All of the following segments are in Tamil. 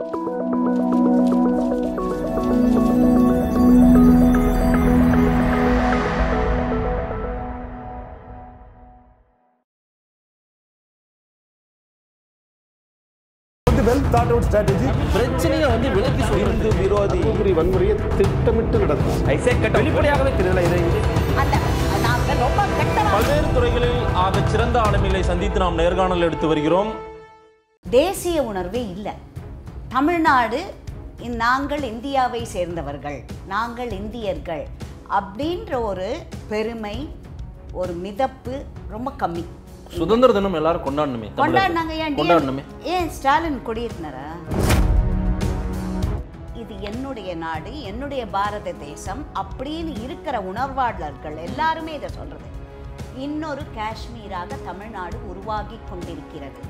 வெல் தாட் அவுட் ஸ்ட்ராட்டஜி பிரச்சனையை வந்து விலக்கி சொல்லிருந்து விரோதி குறி வன்முறையை திட்டமிட்டு நடக்கும் ஐசே கட்ட வெளிப்படையாகவே தெரியல இதை பல்வேறு துறைகளில் ஆக சிறந்த ஆளுமைகளை சந்தித்து நாம் நேர்காணல் எடுத்து வருகிறோம் தேசிய உணர்வே இல்லை தமிழ்நாடு நாங்கள் இந்தியாவை சேர்ந்தவர்கள் நாங்கள் இந்தியர்கள் அப்படின்ற ஒரு பெருமை ஒரு மிதப்பு ரொம்ப கம்மி சுதந்திர தினம் எல்லாரும் கொண்டாடணுமே கொண்டாடினாங்க ஏன் கொண்டாடணுமே ஏன் ஸ்டாலின் கொடியிருந்தாரா இது என்னுடைய நாடு என்னுடைய பாரத தேசம் அப்படின்னு இருக்கிற உணர்வாளர்கள் எல்லாருமே இதை சொல்றது இன்னொரு காஷ்மீராக தமிழ்நாடு உருவாகி கொண்டிருக்கிறது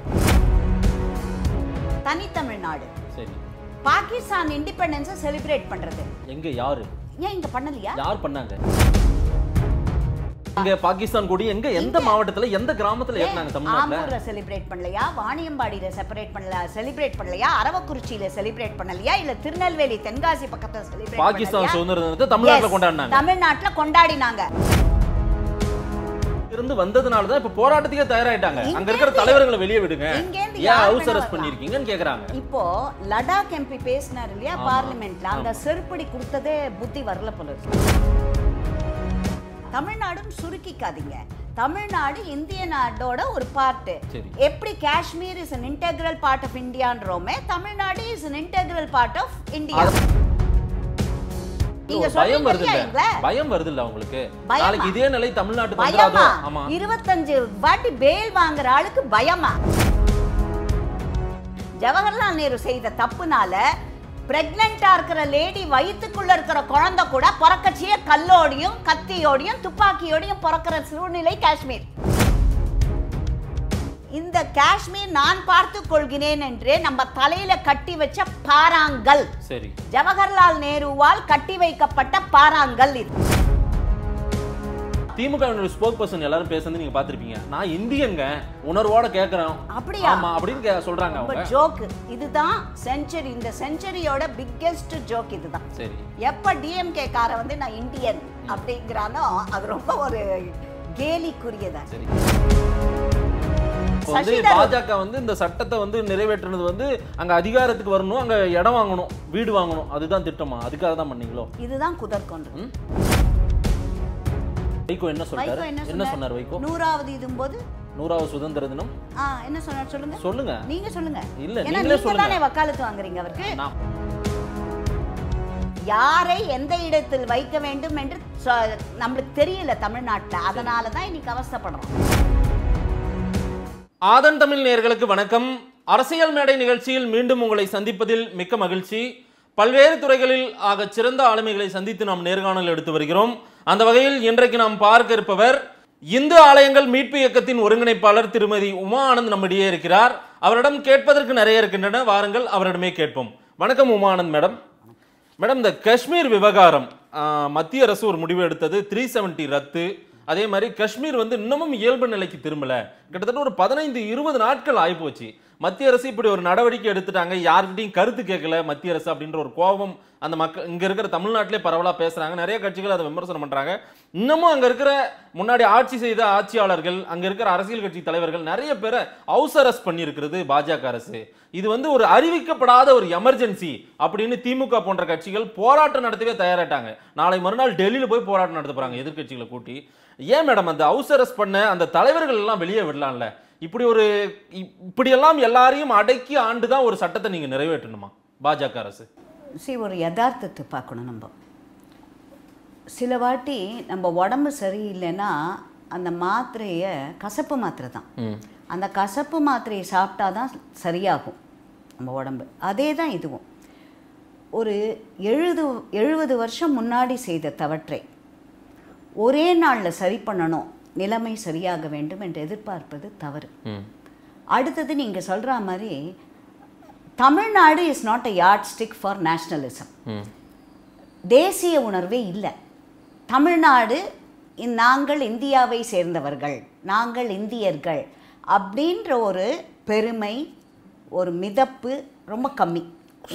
தனித்தமிழ்நாடு சரி பாகிஸ்தான் இண்டிபெண்டன்ஸை செலிப்ரேட் பண்றது எங்க யாரு ஏன் இங்க பண்ணலையா யார் பண்ணாங்க இங்க பாகிஸ்தான் கூட எங்க எந்த மாவட்டத்துல எந்த கிராமத்துல ஏறினாங்க தமிழ்நாட்டுல செலிப்ரேட் பண்ணலையா வாணியம்பாடியில செப்பரேட் பண்ணல செலிப்ரேட் பண்ணலையா அரவக்குறிச்சியில செலிப்ரேட் பண்ணலையா இல்ல திருநெல்வேலி தென்காசி பக்கத்துல செலிப்ரேட் பாகிஸ்தான் சுதந்திர தமிழ்நாட்டுல கொண்டாடினாங்க தமிழ்நாட்டுல கொண்டாடினாங்க இருந்து வந்ததுனால தான் இப்ப போராட்டத்துக்கே தயாராயிட்டாங்க அங்க இருக்கிற தலைவர்களை வெளியே விடுங்க ஏன் ஹவுஸ் அரெஸ்ட் பண்ணிருக்கீங்கன்னு கேக்குறாங்க இப்போ லடாக் எம்பி பேசினார் இல்லையா பார்லிமெண்ட்ல அந்த செருப்படி கொடுத்ததே புத்தி வரல போல தமிழ்நாடும் சுருக்கிக்காதீங்க தமிழ்நாடு இந்திய நாடோட ஒரு பார்ட்டு எப்படி Kashmir is an integral part of இந்தியான்றோமே Tamil Nadu is an integral part of India பயம் வருது பயம் வருது இல்ல நாளைக்கு இதே நிலை வாட்டி பேல் வாங்குற ஆளுக்கு பயமா ஜவஹர்லால் நேரு செய்த தப்புனால பிரெக்னண்டா இருக்கிற லேடி வயிற்றுக்குள்ள இருக்கிற குழந்தை கூட பிறக்கச்சியே கல்லோடையும் கத்தியோடையும் துப்பாக்கியோடையும் பிறக்கிற சூழ்நிலை காஷ்மீர் காஷ்மீர் நான் பார்த்து கொள்கிறேன் என்றே நம்ம தலையில கட்டி வச்ச பாராங்கல் சரி ஜவஹர்லால் நேருவால் கட்டி வைக்கப்பட்ட பாராங்கல் இது திமுக ஸ்போக் பர்சன் எல்லாரும் பேசுறது நீங்க பாத்திருப்பீங்க நான் இந்தியங்க உணர்வோட கேக்குறேன் அப்படியா ஆமா அப்படின்னு சொல்றாங்க ஜோக்கு இதுதான் செஞ்சுரி இந்த செஞ்சுரியோட பிக்கெஸ்ட் ஜோக் இதுதான் சரி எப்ப டிஎம்கே கார வந்து நான் இந்தியன் அப்படிங்கிறானோ அது ரொம்ப ஒரு கேலிக்குரியதா சரி வந்து பாஜக வந்து இந்த சட்டத்தை வந்து நிறைவேற்றுனது வந்து அங்க அதிகாரத்துக்கு வரணும் அங்க இடம் வாங்கணும் வீடு வாங்கணும் அதுதான் திட்டமா அதுக்காக தான் பண்ணீங்களோ இதுதான் குதர்க்கன்று வைகோ என்ன சொல்றாரு என்ன சொன்னார் வைகோ நூறாவது இதும்போது நூறாவது சுதந்திர தினம் என்ன சொன்னார் சொல்லுங்க சொல்லுங்க நீங்க சொல்லுங்க இல்ல நீங்களே சொல்லுங்க வக்காலத்து வாங்குறீங்க அவருக்கு யாரை எந்த இடத்தில் வைக்க வேண்டும் என்று நம்மளுக்கு தெரியல தமிழ்நாட்டில் அதனால தான் இன்னைக்கு அவஸ்தப்படுறோம் ஆதன் தமிழ் நேர்களுக்கு வணக்கம் அரசியல் மேடை நிகழ்ச்சியில் மீண்டும் உங்களை சந்திப்பதில் மிக்க மகிழ்ச்சி பல்வேறு துறைகளில் ஆக சிறந்த ஆளுமைகளை சந்தித்து நாம் நேர்காணல் எடுத்து வருகிறோம் அந்த வகையில் இன்றைக்கு நாம் பார்க்க இருப்பவர் இந்து ஆலயங்கள் மீட்பு இயக்கத்தின் ஒருங்கிணைப்பாளர் திருமதி உமா ஆனந்த் நம்மிடையே இருக்கிறார் அவரிடம் கேட்பதற்கு நிறைய இருக்கின்றன வாருங்கள் அவரிடமே கேட்போம் வணக்கம் உமா ஆனந்த் மேடம் மேடம் இந்த காஷ்மீர் விவகாரம் மத்திய அரசு ஒரு முடிவு எடுத்தது த்ரீ செவன்ட்டி ரத்து அதே மாதிரி காஷ்மீர் வந்து இன்னமும் இயல்பு நிலைக்கு திரும்பல கிட்டத்தட்ட ஒரு பதினைந்து இருபது நாட்கள் ஆயிப்போச்சு மத்திய அரசு இப்படி ஒரு நடவடிக்கை எடுத்துட்டாங்க யார்கிட்டையும் கருத்து கேட்கல மத்திய அரசு அப்படின்ற ஒரு கோபம் அந்த மக்கள் இங்கே இருக்கிற தமிழ்நாட்டிலே பரவலாக பேசுகிறாங்க நிறைய கட்சிகள் அதை விமர்சனம் பண்றாங்க இன்னமும் அங்கே இருக்கிற முன்னாடி ஆட்சி செய்த ஆட்சியாளர்கள் அங்கே இருக்கிற அரசியல் கட்சி தலைவர்கள் நிறைய பேரை ஹவுஸ் அரெஸ்ட் பண்ணியிருக்கிறது பாஜக அரசு இது வந்து ஒரு அறிவிக்கப்படாத ஒரு எமர்ஜென்சி அப்படின்னு திமுக போன்ற கட்சிகள் போராட்டம் நடத்தவே தயாராட்டாங்க நாளை மறுநாள் டெல்லியில் போய் போராட்டம் நடத்த போகிறாங்க எதிர்கட்சிகளை கூட்டி ஏன் மேடம் அந்த ஹவுஸ் அரெஸ்ட் பண்ண அந்த தலைவர்கள் எல்லாம் வெளியே விடலாம்ல இப்படி ஒரு இப்படியெல்லாம் எல்லாரையும் அடக்கி ஆண்டு தான் ஒரு சட்டத்தை நீங்கள் நிறைவேற்றணுமா பாஜக அரசு சரி ஒரு யதார்த்தத்தை பார்க்கணும் நம்ம சில வாட்டி நம்ம உடம்பு சரியில்லைன்னா அந்த மாத்திரையை கசப்பு மாத்திரை தான் அந்த கசப்பு மாத்திரையை சாப்பிட்டா தான் சரியாகும் நம்ம உடம்பு அதே தான் இதுவும் ஒரு எழுது எழுபது வருஷம் முன்னாடி செய்த தவற்றை ஒரே நாளில் சரி பண்ணணும் நிலைமை சரியாக வேண்டும் என்று எதிர்பார்ப்பது தவறு அடுத்தது நீங்கள் சொல்கிற மாதிரி Tamil Nadu is not a yardstick for nationalism தேசிய உணர்வே இல்லை தமிழ்நாடு நாங்கள் இந்தியாவை சேர்ந்தவர்கள் நாங்கள் இந்தியர்கள் அப்படின்ற ஒரு பெருமை ஒரு மிதப்பு ரொம்ப கம்மி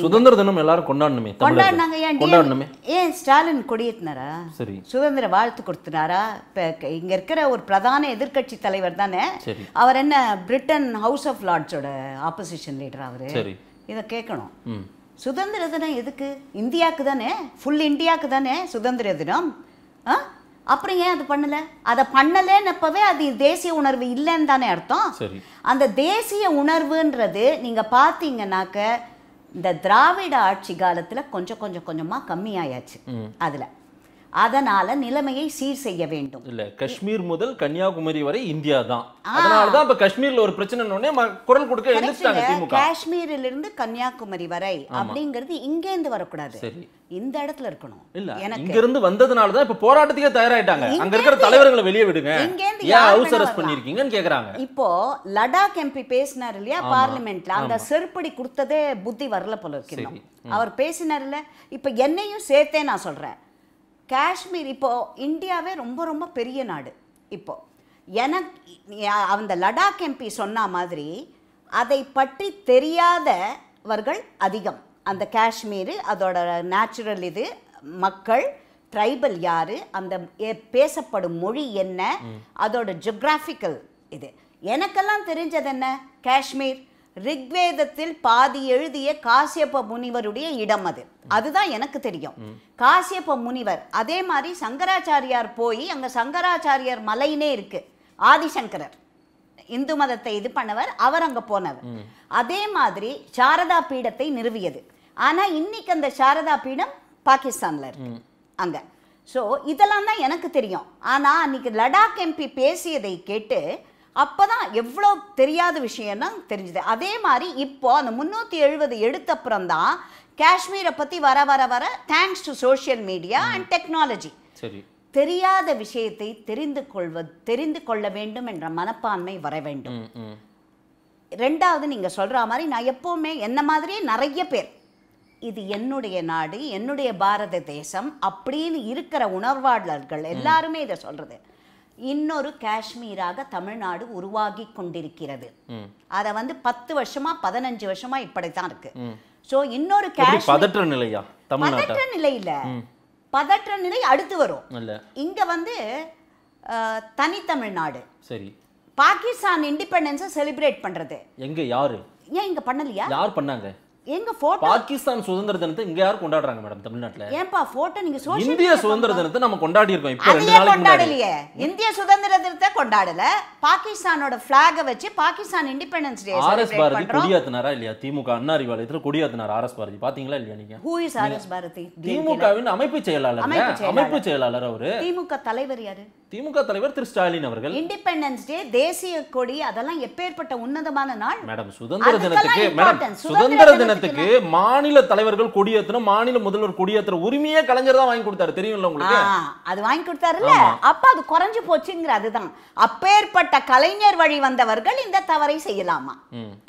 சுதந்திர தினம் எல்லாரும் கொண்டாடணுமே கொண்டாடினாங்க ஏன் கொண்டாடணுமே ஏன் ஸ்டாலின் கொடியேற்றினாரா சரி சுதந்திர வாழ்த்து கொடுத்துனாரா இப்போ இங்க இருக்கிற ஒரு பிரதான எதிர்கட்சி தலைவர் தானே அவர் என்ன பிரிட்டன் ஹவுஸ் ஆஃப் லார்ட்ஸோட ஆப்போசிஷன் லீடர் அவர் இதை கேட்கணும் சுதந்திர தினம் எதுக்கு இந்தியாவுக்கு தானே ஃபுல் இந்தியாவுக்கு தானே சுதந்திர தினம் ஆ அப்புறம் ஏன் அது பண்ணல அதை பண்ணலைன்னப்பவே அது தேசிய உணர்வு இல்லைன்னு தானே அர்த்தம் அந்த தேசிய உணர்வுன்றது நீங்க பாத்தீங்கன்னாக்க இந்த திராவிட ஆட்சி காலத்தில் கொஞ்சம் கொஞ்சம் கொஞ்சமாக கம்மியாயாச்சு அதில் அதனால நிலைமையை சீர் செய்ய வேண்டும் இல்ல காஷ்மீர் முதல் கன்னியாகுமரி வரை இந்தியா தான் அதனாலதான் தான் இப்ப காஷ்மீர்ல ஒரு பிரச்சனை உடனே குரல் கொடுக்க எழுந்துட்டாங்க திமுக காஷ்மீரில இருந்து கன்னியாகுமரி வரை அப்படிங்கிறது இங்க இருந்து வரக்கூடாது இந்த இடத்துல இருக்கணும் இல்ல இங்க இருந்து வந்ததுனால தான் இப்ப போராட்டத்துக்கே தயாராயிட்டாங்க அங்க இருக்கிற தலைவர்களை வெளியே விடுங்க ஏன் ஹவுஸ் அரெஸ்ட் பண்ணிருக்கீங்கன்னு கேக்குறாங்க இப்போ லடாக் எம்பி பேசினார் இல்லையா பார்லிமெண்ட்ல அந்த செருப்படி கொடுத்ததே புத்தி வரல போல இருக்கு அவர் பேசினார் இல்ல இப்ப என்னையும் சேர்த்தே நான் சொல்றேன் காஷ்மீர் இப்போது இந்தியாவே ரொம்ப ரொம்ப பெரிய நாடு இப்போது எனக்கு அந்த லடாக் எம்பி சொன்ன மாதிரி அதை பற்றி தெரியாதவர்கள் அதிகம் அந்த காஷ்மீர் அதோட நேச்சுரல் இது மக்கள் ட்ரைபல் யார் அந்த பேசப்படும் மொழி என்ன அதோட ஜியோக்ராஃபிக்கல் இது எனக்கெல்லாம் தெரிஞ்சது என்ன காஷ்மீர் ரிக்வேதத்தில் பாதி எழுதிய காசியப்ப முனிவருடைய இடம் அது அதுதான் எனக்கு தெரியும் காசியப்ப முனிவர் அதே மாதிரி சங்கராச்சாரியார் போய் அங்கே சங்கராச்சாரியார் மலையினே இருக்கு ஆதிசங்கரர் இந்து மதத்தை இது பண்ணவர் அவர் அங்க போனவர் அதே மாதிரி சாரதா பீடத்தை நிறுவியது ஆனா இன்னைக்கு அந்த சாரதா பீடம் பாகிஸ்தான்ல இருக்கு அங்க ஸோ இதெல்லாம் தான் எனக்கு தெரியும் ஆனா அன்னைக்கு லடாக் எம்பி பேசியதை கேட்டு அப்போ தான் எவ்வளோ தெரியாத விஷயம்னா தெரிஞ்சுது அதே மாதிரி இப்போது அந்த முந்நூற்றி எழுபது எடுத்தப்புறம் தான் காஷ்மீரை பற்றி வர வர வர thanks to social media and technology சரி தெரியாத விஷயத்தை தெரிந்து கொள்வது தெரிந்து கொள்ள வேண்டும் என்ற மனப்பான்மை வர வேண்டும் ரெண்டாவது நீங்கள் சொல்கிற மாதிரி நான் எப்போவுமே என்ன மாதிரியே நிறைய பேர் இது என்னுடைய நாடு என்னுடைய பாரத தேசம் அப்படின்னு இருக்கிற உணர்வாளர்கள் எல்லாருமே இதை சொல்கிறது இன்னொரு காஷ்மீராக தமிழ்நாடு உருவாகி கொண்டிருக்கிறது அத வந்து பத்து வருஷமா பதினஞ்சு வருஷமா இப்படித்தான் இருக்கு இன்னொரு பதற்ற நிலையா பதற்ற நிலையில பதற்ற நிலை அடுத்து வரும் இங்க வந்து தனித்தமிழ்நாடு சரி பாகிஸ்தான் இண்டிபெண்டன்ஸ் செலிப்ரேட் பண்றது எங்க யாரு ஏன் இங்க பண்ணலையா யார் பண்ணாங்க எங்க போட்டோ பாகிஸ்தான் சுதந்திர தினத்தை இங்க யாரும் கொண்டாடுறாங்க மேடம் தமிழ்நாட்டுல ஏன்பா போட்டோ நீங்க சோஷியல் இந்திய சுதந்திர தினத்தை நம்ம கொண்டாடி இருக்கோம் இப்போ ரெண்டு நாளைக்கு கொண்டாடலையே இந்திய சுதந்திர தினத்தை கொண்டாடல பாகிஸ்தானோட ஃபிளாக வச்சு Pakistan independence day R S Bharathi கொடியாத்தினாரா இல்லையா திமுக அண்ணா அறிவாலயத்துல கொடியாத்தினார் ஆர்எஸ் பாரதி பாத்தீங்களா இல்லையா நீங்க ஹூ இஸ் ஆர்எஸ் பாரதி திமுகவின் அமைப்பு செயலாளர் அமைப்பு செயலாளர் அவரு திமுக தலைவர் யாரு திமுக தலைவர் திரு ஸ்டாலின் அவர்கள் இண்டிபெண்டன்ஸ் டே தேசிய கொடி அதெல்லாம் எப்பேற்பட்ட உன்னதமான நாள் மேடம் சுதந்திர தினத்துக்கு மேடம் சுதந்திர தின தினத்துக்கு மாநில தலைவர்கள் கொடியேற்றணும் மாநில முதல்வர் கொடியேற்ற உரிமையே கலைஞர் தான் வாங்கி கொடுத்தாரு தெரியும்ல உங்களுக்கு அது வாங்கி கொடுத்தாருல்ல அப்ப அது குறைஞ்சு போச்சுங்கிற அதுதான் அப்பேற்பட்ட கலைஞர் வழி வந்தவர்கள் இந்த தவறை செய்யலாமா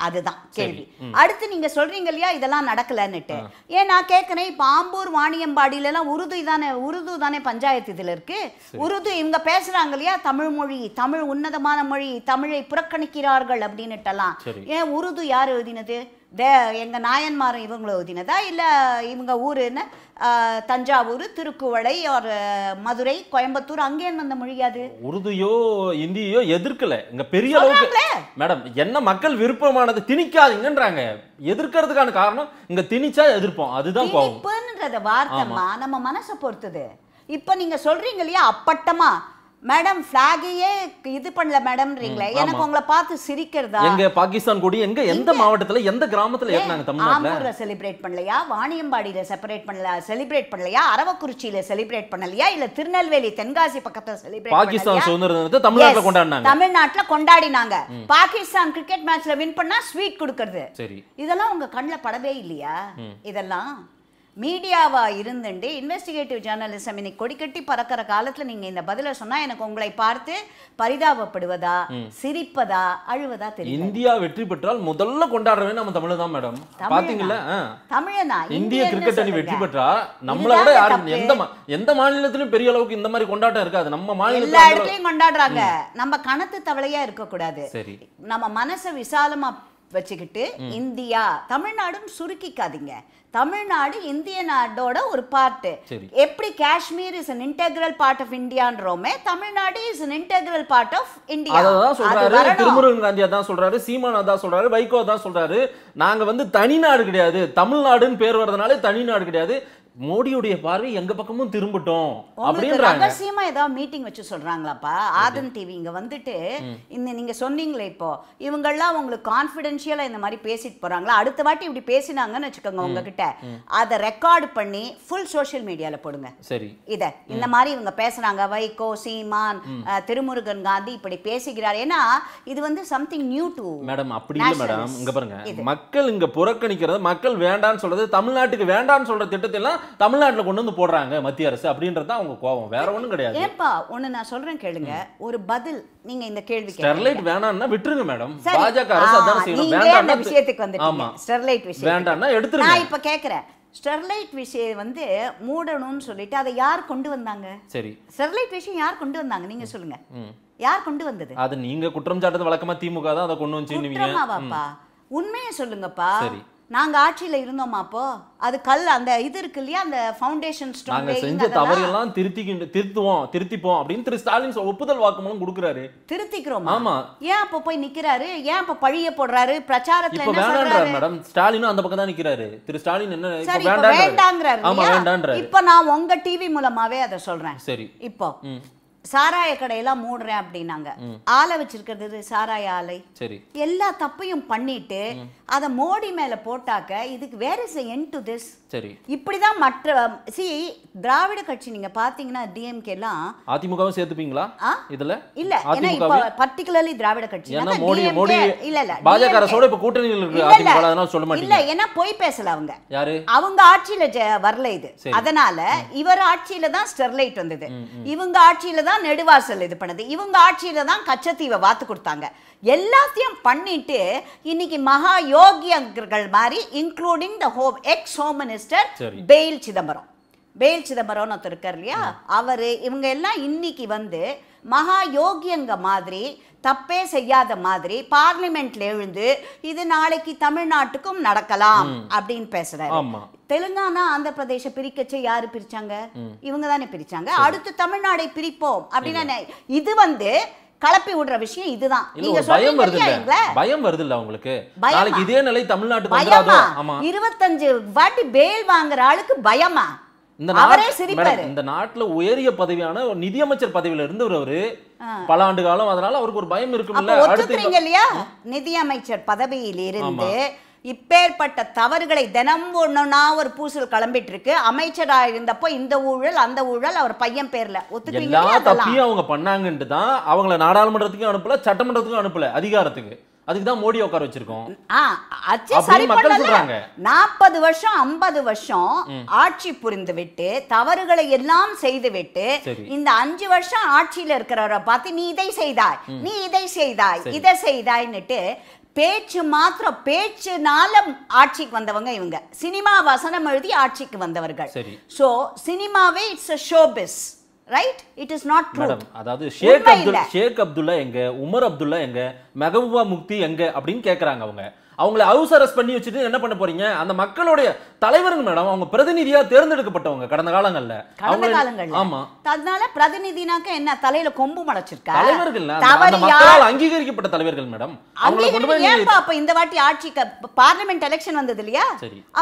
அதுதான் கேள்வி அடுத்து நீங்க சொல்றீங்க இல்லையா இதெல்லாம் நடக்கலன்னுட்டு ஏன் நான் கேட்கிறேன் இப்ப ஆம்பூர் வாணியம்பாடியில எல்லாம் உருது தானே உருது தானே பஞ்சாயத்து இதுல இருக்கு உருது இவங்க பேசுறாங்க இல்லையா தமிழ் மொழி தமிழ் உன்னதமான மொழி தமிழை புறக்கணிக்கிறார்கள் அப்படின்னுட்டெல்லாம் ஏன் உருது யார் எழுதினது தே எங்கள் நாயன்மாரும் இவங்கள ஊதினதா இல்லை இவங்க ஊருன்னு தஞ்சாவூர் திருக்குவளை ஒரு மதுரை கோயம்புத்தூர் அங்கே வந்த மொழியாது உருதுயோ இந்தியோ எதிர்க்கல இங்க பெரிய அளவுக்கு மேடம் என்ன மக்கள் விருப்பமானது திணிக்காதீங்கன்றாங்க எதிர்க்கிறதுக்கான காரணம் இங்க திணிச்சா எதிர்ப்போம் அதுதான் திணிப்புன்றத வார்த்தைமா நம்ம மனசை பொறுத்தது இப்போ நீங்கள் சொல்கிறீங்க இல்லையா அப்பட்டமா மேடம் ஃபிளாகையே இது பண்ணல மேடம்ன்றீங்களே எனக்கு உங்களை பார்த்து சிரிக்கிறதா எங்க பாகிஸ்தான் கூடிய எங்க எந்த மாவட்டத்துல எந்த கிராமத்துல ஏறினாங்க தமிழ்நாட்டுல செலிப்ரேட் பண்ணலையா வாணியம்பாடியில் செப்பரேட் பண்ணல செலிப்ரேட் பண்ணலையா அரவக்குறிச்சியில செலிப்ரேட் பண்ணலையா இல்ல திருநெல்வேலி தென்காசி பக்கத்துல செலிப்ரேட் பாகிஸ்தான் சுதந்திர தினத்தை தமிழ்நாட்டுல கொண்டாடினாங்க தமிழ்நாட்டில் கொண்டாடினாங்க பாகிஸ்தான் கிரிக்கெட் மேட்ச்ல வின் பண்ணா ஸ்வீட் கொடுக்கறது சரி இதெல்லாம் உங்க கண்ணுல படவே இல்லையா இதெல்லாம் மீடியாவாக இருந்துட்டு இன்வெஸ்டிகேட்டிவ் ஜேர்னலிசம் இன்னைக்கு கொடிக்கட்டி பறக்கிற காலத்தில் நீங்கள் இந்த பதிலை சொன்னால் எனக்கு உங்களை பார்த்து பரிதாபப்படுவதா சிரிப்பதா அழுவதா தெரியும் இந்தியா வெற்றி பெற்றால் முதல்ல கொண்டாடுறவே நம்ம தமிழ் தான் மேடம் பார்த்தீங்களா தமிழனா இந்திய கிரிக்கெட் அணி வெற்றி பெற்றா நம்மளை விட யாரும் எந்த எந்த மாநிலத்திலும் பெரிய அளவுக்கு இந்த மாதிரி கொண்டாட்டம் இருக்காது நம்ம மாநிலத்தில் எல்லா இடத்துலையும் கொண்டாடுறாங்க நம்ம கணத்து தவளையா இருக்கக்கூடாது நம்ம மனசை விசாலமாக வச்சுக்கிட்டு இந்தியா தமிழ்நாடுன்னு சுருக்கிக்காதீங்க தமிழ்நாடு இந்திய நாடோட ஒரு பார்ட்டு எப்படி Kashmir is an integral part of இந்தியான்றோமே Tamil Nadu is an integral part of India அதான் சொல்றாரு திருமுருகன் காந்தி அதான் சொல்றாரு சீமானா அதான் சொல்றாரு வைகோ தான் சொல்றாரு நாங்க வந்து தனிநாடு கிடையாது தமிழ்நாடுன்னு பேர் தனி தனிநாடு கிடையாது மோடியுடைய பார்வை எங்க பக்கமும் திரும்பட்டும் அப்படின்றாங்க ரகசியமா ஏதாவது மீட்டிங் வச்சு சொல்றாங்களாப்பா ஆதன் டிவி இங்க வந்துட்டு இந்த நீங்க சொன்னீங்களே இப்போ இவங்கெல்லாம் உங்களுக்கு கான்ஃபிடென்ஷியலா இந்த மாதிரி பேசிட்டு போறாங்களா அடுத்த வாட்டி இப்படி பேசினாங்கன்னு வச்சுக்கோங்க உங்ககிட்ட அதை ரெக்கார்டு பண்ணி ஃபுல் சோஷியல் மீடியால போடுங்க சரி இத இந்த மாதிரி இவங்க பேசுறாங்க வைகோ சீமான் திருமுருகன் காந்தி இப்படி பேசுகிறார் ஏன்னா இது வந்து சம்திங் நியூ டு மேடம் அப்படி இல்லை மேடம் இங்க பாருங்க மக்கள் இங்க புறக்கணிக்கிறது மக்கள் வேண்டாம்னு சொல்றது தமிழ்நாட்டுக்கு வேண்டாம்னு சொல்ற திட்டத்தை எல்லாம் தமிழ்நாட்டில் கொண்டு வந்து போடுறாங்க மத்திய அரசு அப்படின்றது அவங்க கோபம் வேற ஒன்றும் கிடையாது ஏப்பா ஒன்று நான் சொல்கிறேன் கேளுங்க ஒரு பதில் நீங்க இந்த கேள்வி ஸ்டெர்லைட் வேணாம்னா விட்டுருங்க மேடம் பாஜக அரசு அதான் செய்யணும் வேண்டாம் விஷயத்துக்கு வந்துட்டீங்க ஸ்டெர்லைட் விஷயம் வேண்டாம்னா எடுத்துருங்க நான் இப்போ ஸ்டெர்லைட் விஷயம் வந்து மூடணும்னு சொல்லிட்டு அதை யார் கொண்டு வந்தாங்க சரி ஸ்டெர்லைட் விஷயம் யார் கொண்டு வந்தாங்க நீங்க சொல்லுங்க யார் கொண்டு வந்தது அது நீங்க குற்றம் சாட்டுறது வழக்கமா திமுக தான் அதை கொண்டு வந்து உண்மையை சொல்லுங்கப்பா நாங்கள் ஆட்சியில் இருந்தோம் அப்போ அது கல் அந்த இது இருக்கு இல்லையா அந்த ஃபவுண்டேஷன் ஸ்டோன் நாங்கள் செஞ்ச தவறெல்லாம் திருத்திக்கிண்டு திருத்துவோம் திருத்திப்போம் அப்படின்னு திரு ஸ்டாலின் ஒப்புதல் வாக்குமூலம் கொடுக்குறாரு திருத்திக்கிறோம் ஆமா ஏன் அப்போ போய் நிக்கிறாரு ஏன் அப்போ பழிய போடுறாரு பிரச்சாரத்தில் என்ன மேடம் ஸ்டாலினும் அந்த பக்கம் தான் நிக்கிறாரு திரு ஸ்டாலின் என்ன இப்போ வேண்டாங்கிறாரு ஆமா வேண்டான்றாரு இப்போ நான் உங்க டிவி மூலமாவே அதை சொல்றேன் சரி இப்போ சாராய கடையெல்லாம் மூடுறேன் அப்படின்னாங்க ஆலை வச்சிருக்கிறது சாராய ஆலை சரி எல்லா தப்பையும் பண்ணிட்டு அதை மோடி மேல போட்டாக்க இதுக்கு where is end to this சரி இப்படிதான் மற்ற சி திராவிட கட்சி நீங்க பாத்தீங்கன்னா டிஎம்கே எல்லாம் அதிமுகவும் சேர்த்துப்பீங்களா இதுல இல்ல ஏன்னா இப்ப பர்டிகுலர்லி திராவிட கட்சி மோடி மோடி இல்ல இல்ல பாஜக அரசோட இப்ப கூட்டணியில் இருக்கு அதிமுக அதனால சொல்ல மாட்டீங்க இல்ல ஏன்னா போய் பேசல அவங்க யாரு அவங்க ஆட்சியில வரல இது அதனால இவர் ஆட்சியில தான் ஸ்டெர்லைட் வந்தது இவங்க ஆட்சியில தான் தான் நெடுவாசல் இது பண்ணுது இவங்க ஆட்சியில் தான் கச்சத்தீவை வாத்து கொடுத்தாங்க எல்லாத்தையும் பண்ணிட்டு இன்னைக்கு மகா யோகியர்கள் மாதிரி including the home ex home minister bail Chidambaram bail சிதம்பரம்னு ஒருத்தர் இருக்கார் இல்லையா அவர் இவங்க எல்லாம் இன்னைக்கு வந்து மகா யோகியங்க மாதிரி தப்பே செய்யாத மாதிரி பார்லிமெண்ட்ல எழுந்து இது நாளைக்கு தமிழ்நாட்டுக்கும் நடக்கலாம் அப்படின்னு பேசுறாரு தெலுங்கானா ஆந்திர பிரதேச பிரிக்கச்சே யாரு பிரிச்சாங்க இவங்க தானே பிரிச்சாங்க அடுத்து தமிழ்நாடை பிரிப்போம் அப்படின்னு இது வந்து கலப்பி விடுற விஷயம் இதுதான் நீங்க பயம் வருது பயம் வருது இல்ல உங்களுக்கு நாளைக்கு இதே நிலை தமிழ்நாட்டுக்கு வந்துராதோ ஆமா 25 வாட்டி பேல் வாங்குற ஆளுக்கு பயமா இந்த இந்த நாட்டுல உயரிய பதவியான நிதியமைச்சர் பதவியில இருந்தவர் பல ஆண்டு காலம் அதனால அவருக்கு ஒரு பயம் இருக்கும் இல்லையா நிதியமைச்சர் பதவியில் இருந்து இப்பேற்பட்ட தவறுகளை தினம் ஒன்றுனா ஒரு பூசல் கிளம்பிட்டு இருக்கு அமைச்சராக இருந்தப்போ இந்த ஊழல் அந்த ஊழல் அவர் பையன் பேர்ல ஒத்துக்கிறீங்க எல்லா தப்பியும் அவங்க பண்ணாங்கன்ட்டு தான் அவங்கள நாடாளுமன்றத்துக்கும் அனுப்பல சட்டமன்றத்துக்கும் அனுப்பல அதிகாரத்துக்கு அதுக்கு தான் மோடி உட்கார வச்சிருக்கோம் நாற்பது வருஷம் ஐம்பது வருஷம் ஆட்சி புரிந்து விட்டு தவறுகளை எல்லாம் செய்து விட்டு இந்த அஞ்சு வருஷம் ஆட்சியில இருக்கிறவரை பார்த்து நீ இதை செய்தாய் நீ இதை செய்தாய் இதை செய்தாய்ன்னுட்டு பேச்சு மாத்திரம் பேச்சுனால ஆட்சிக்கு வந்தவங்க இவங்க சினிமா வசனம் எழுதி ஆட்சிக்கு வந்தவர்கள் சோ சினிமாவே it's a showbiz right it is not true அதாவது ஷேக் அப்துல் ஷேக் அப்துல்லா எங்க உமர் அப்துல்லா எங்க மெகபூபா முக்தி எங்க அப்படின்னு கேக்குறாங்க அவங்க அவங்கள ஹவுஸ் அரெஸ்ட் பண்ணி வச்சுட்டு என்ன பண்ண போறீங்க அந்த மக்களுடைய தலைவருங்க மேடம் அவங்க பிரதிநிதியா தேர்ந்தெடுக்கப்பட்டவங்க கடந்த காலங்கள்ல ஆமா அதனால பிரதிநிதினாக்க என்ன தலையில கொம்பு முளைச்சிருக்கா தலைவர்கள் மக்களால் அங்கீகரிக்கப்பட்ட தலைவர்கள் மேடம் அப்ப இந்த வாட்டி ஆட்சி பார்லிமெண்ட் எலெக்ஷன் வந்தது இல்லையா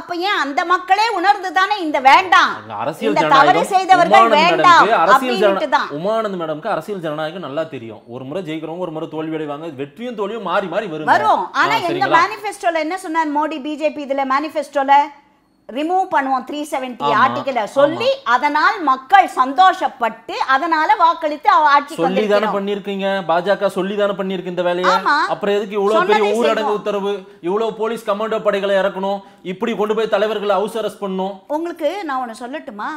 அப்ப ஏன் அந்த மக்களே உணர்ந்து தானே இந்த வேண்டாம் அரசியல் தவறு செய்தவர்கள் வேண்டாம் அரசியல் உமானந்த் மேடம்க்கு அரசியல் ஜனநாயகம் நல்லா தெரியும் ஒரு முறை ஜெயிக்கிறவங்க ஒரு முறை தோல்வி அடைவாங்க வெற்றியும் தோல்வியும் மாறி மாறி வரும் வரும் ஆனா எங்க மேனிஃபெஸ்டோவில் என்ன சொன்னார் மோடி பிஜேபி இதுல மேனிஃபெஸ்டோவில் ரிமூவ் பண்ணுவோம் த்ரீ செவன்டி ஆர்டிகிள சொல்லி அதனால் மக்கள் சந்தோஷப்பட்டு அதனால வாக்களித்து அவ ஆட்சி சொல்லி தானே பண்ணிருக்கீங்க பாஜக சொல்லி தானே பண்ணிருக்கு இந்த வேலையை அப்புறம் எதுக்கு இவ்வளவு பெரிய ஊரடங்கு உத்தரவு இவ்வளவு போலீஸ் கமாண்டோ படைகளை இறக்கணும் இப்படி கொண்டு போய் தலைவர்களை அவுசரஸ் பண்ணணும் பண்ணும் உங்களுக்கு நான் ஒன்னு சொல்லட்டுமா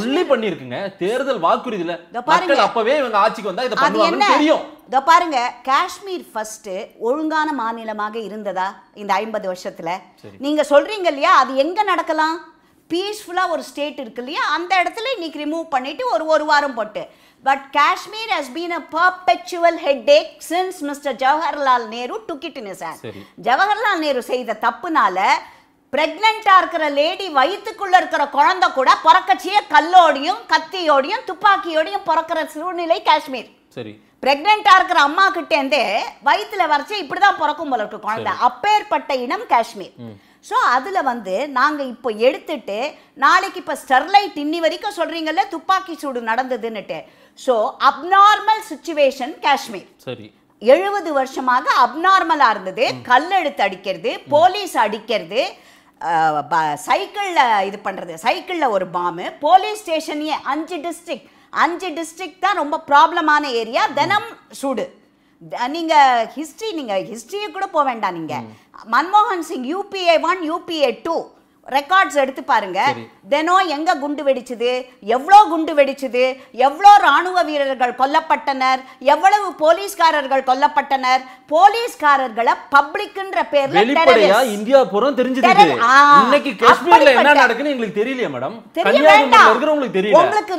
சொல்லி பண்ணிருக்குங்க தேர்தல் வாக்குறுதியில மக்கள் அப்பவே இவங்க ஆட்சிக்கு வந்தா இத பண்ணுவாங்கன்னு தெரியும் இத பாருங்க காஷ்மீர் ஃபர்ஸ்ட் ஒழுங்கான மாநிலமாக இருந்ததா இந்த ஐம்பது வருஷத்துல நீங்க சொல்றீங்க இல்லையா அது எங்க நடக்கலாம் பீஸ்ஃபுல்லா ஒரு ஸ்டேட் இருக்கு இல்லையா அந்த இடத்துல இன்னைக்கு ரிமூவ் பண்ணிட்டு ஒரு ஒரு வாரம் போட்டு but Kashmir has been a perpetual headache since mister Jawaharlal Nehru டுக்கிட்டினஸ் ஜவஹர்லால் நேரு செய்த தப்புனால பிரெக்னெண்ட்டாக இருக்கிற லேடி வயிற்றுக்குள்ளே இருக்கிற குழந்த கூட பிறக்கச்சியே கல்லோடையும் கத்தியோடையும் துப்பாக்கியோடையும் பிறக்கிற சூழ்நிலை காஷ்மீர் சரி பிரெக்னெண்ட்டாக இருக்கிற அம்மா கிட்டேந்தே வயிற்றுல வரைச்சி இப்படிதான் பிறக்கும் போல இருக்கு குழந்தை அப்பேற்பட்ட இனம் காஷ்மீர் ஸோ அதில் வந்து நாங்கள் இப்போ எடுத்துட்டு நாளைக்கு இப்போ ஸ்டெர்லைட் இன்னி வரைக்கும் சொல்கிறீங்கல்ல துப்பாக்கி சூடு நடந்ததுன்னுட்டு ஸோ அப்நார்மல் சுச்சுவேஷன் காஷ்மீர் சரி எழுபது வருஷமாக அப்நார்மலாக இருந்தது கல் எடுத்து அடிக்கிறது போலீஸ் அடிக்கிறது சைக்கிளில் இது பண்ணுறது சைக்கிளில் ஒரு பாம்பு போலீஸ் ஸ்டேஷனையே அஞ்சு டிஸ்ட்ரிக்ட் அஞ்சு டிஸ்ட்ரிக்ட் தான் ரொம்ப ப்ராப்ளமான ஏரியா தினம் சூடு நீங்கள் ஹிஸ்ட்ரி நீங்கள் ஹிஸ்ட்ரியை கூட போக வேண்டாம் நீங்கள் மன்மோகன் Singh UPA one UPA two records எடுத்து பாருங்க தெனோ எங்க குண்டு வெடிச்சது எவ்வளோ குண்டு வெடிச்சது எவ்வளோ ராணுவ வீரர்கள் கொல்லப்பட்டனர் எவ்வளவு போலீஸ்காரர்கள் கொல்லப்பட்டனர் போலீஸ்காரர்களை பப்ளிக்ன்ற பேர்ல இந்தியா பூரம் தெரிஞ்சது இன்னைக்கு காஷ்மீர்ல என்ன நடக்குன்னு எங்களுக்கு தெரியலையா மேடம் உங்களுக்கு தெரியல உங்களுக்கு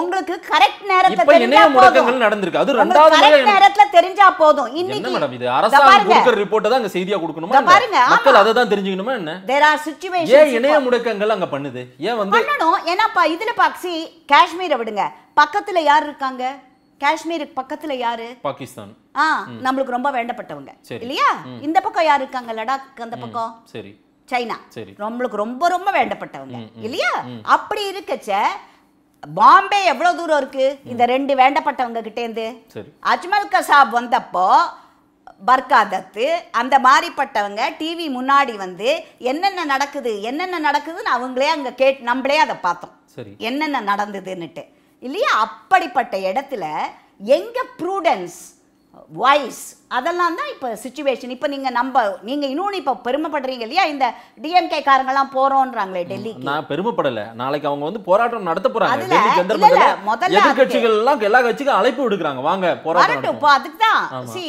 உங்களுக்கு கரெக்ட் நேரத்துல தெரிஞ்சா போதும் நடந்திருக்கு அது ரெண்டாவது கரெக்ட் நேரத்துல தெரிஞ்சா போதும் இன்னைக்கு மேடம் இது அரசாங்கம் கொடுக்கிற ரிப்போர்ட் தான் அங்க செய்தியா கொடுக்கணுமா பாருங்க மக்கள் அதை தான் தெரிஞ்சுக்கணுமா என்ன தேர் ஆர் சிச்சுவேஷன் ஏன் இணைய முடக்கங்கள் அங்க பண்ணுது ஏன் வந்து பண்ணணும் ஏன்னா இதுல பாக்ஸி காஷ்மீரை விடுங்க பக்கத்துல யார் இருக்காங்க காஷ்மீருக்கு பக்கத்துல யாரு பாகிஸ்தான் ஆ நம்மளுக்கு ரொம்ப வேண்டப்பட்டவங்க இல்லையா இந்த பக்கம் யார் இருக்காங்க லடாக் அந்த பக்கம் சரி சைனா நம்மளுக்கு ரொம்ப ரொம்ப வேண்டப்பட்டவங்க இல்லையா அப்படி இருக்கச்ச பாம்பே எவ்வளவு தூரம் இருக்கு இந்த ரெண்டு வேண்டப்பட்டவங்க கிட்டேருந்து அஜ்மல் கசாப் வந்தப்போ பர்காதத்து அந்த மாதிரிப்பட்டவங்க டிவி முன்னாடி வந்து என்னென்ன நடக்குது என்னென்ன நடக்குதுன்னு அவங்களே அங்கே கேட் நம்மளே அதை பார்த்தோம் சரி என்னென்ன நடந்ததுன்னுட்டு இல்லையா அப்படிப்பட்ட இடத்துல எங்கே ப்ரூடன்ஸ் வாய்ஸ் அதெல்லாம் தான் இப்போ சுச்சுவேஷன் இப்போ நீங்கள் நம்ம நீங்கள் இன்னொன்று இப்போ பெருமைப்படுறீங்க இல்லையா இந்த டிஎம்கே காரங்கெல்லாம் போகிறோன்றாங்களே டெல்லி நான் பெருமைப்படலை நாளைக்கு அவங்க வந்து போராட்டம் நடத்த போகிறாங்க முதல்ல எல்லா கட்சிக்கும் அழைப்பு விடுக்கிறாங்க வாங்க போராட்டம் இப்போ அதுக்கு தான் சி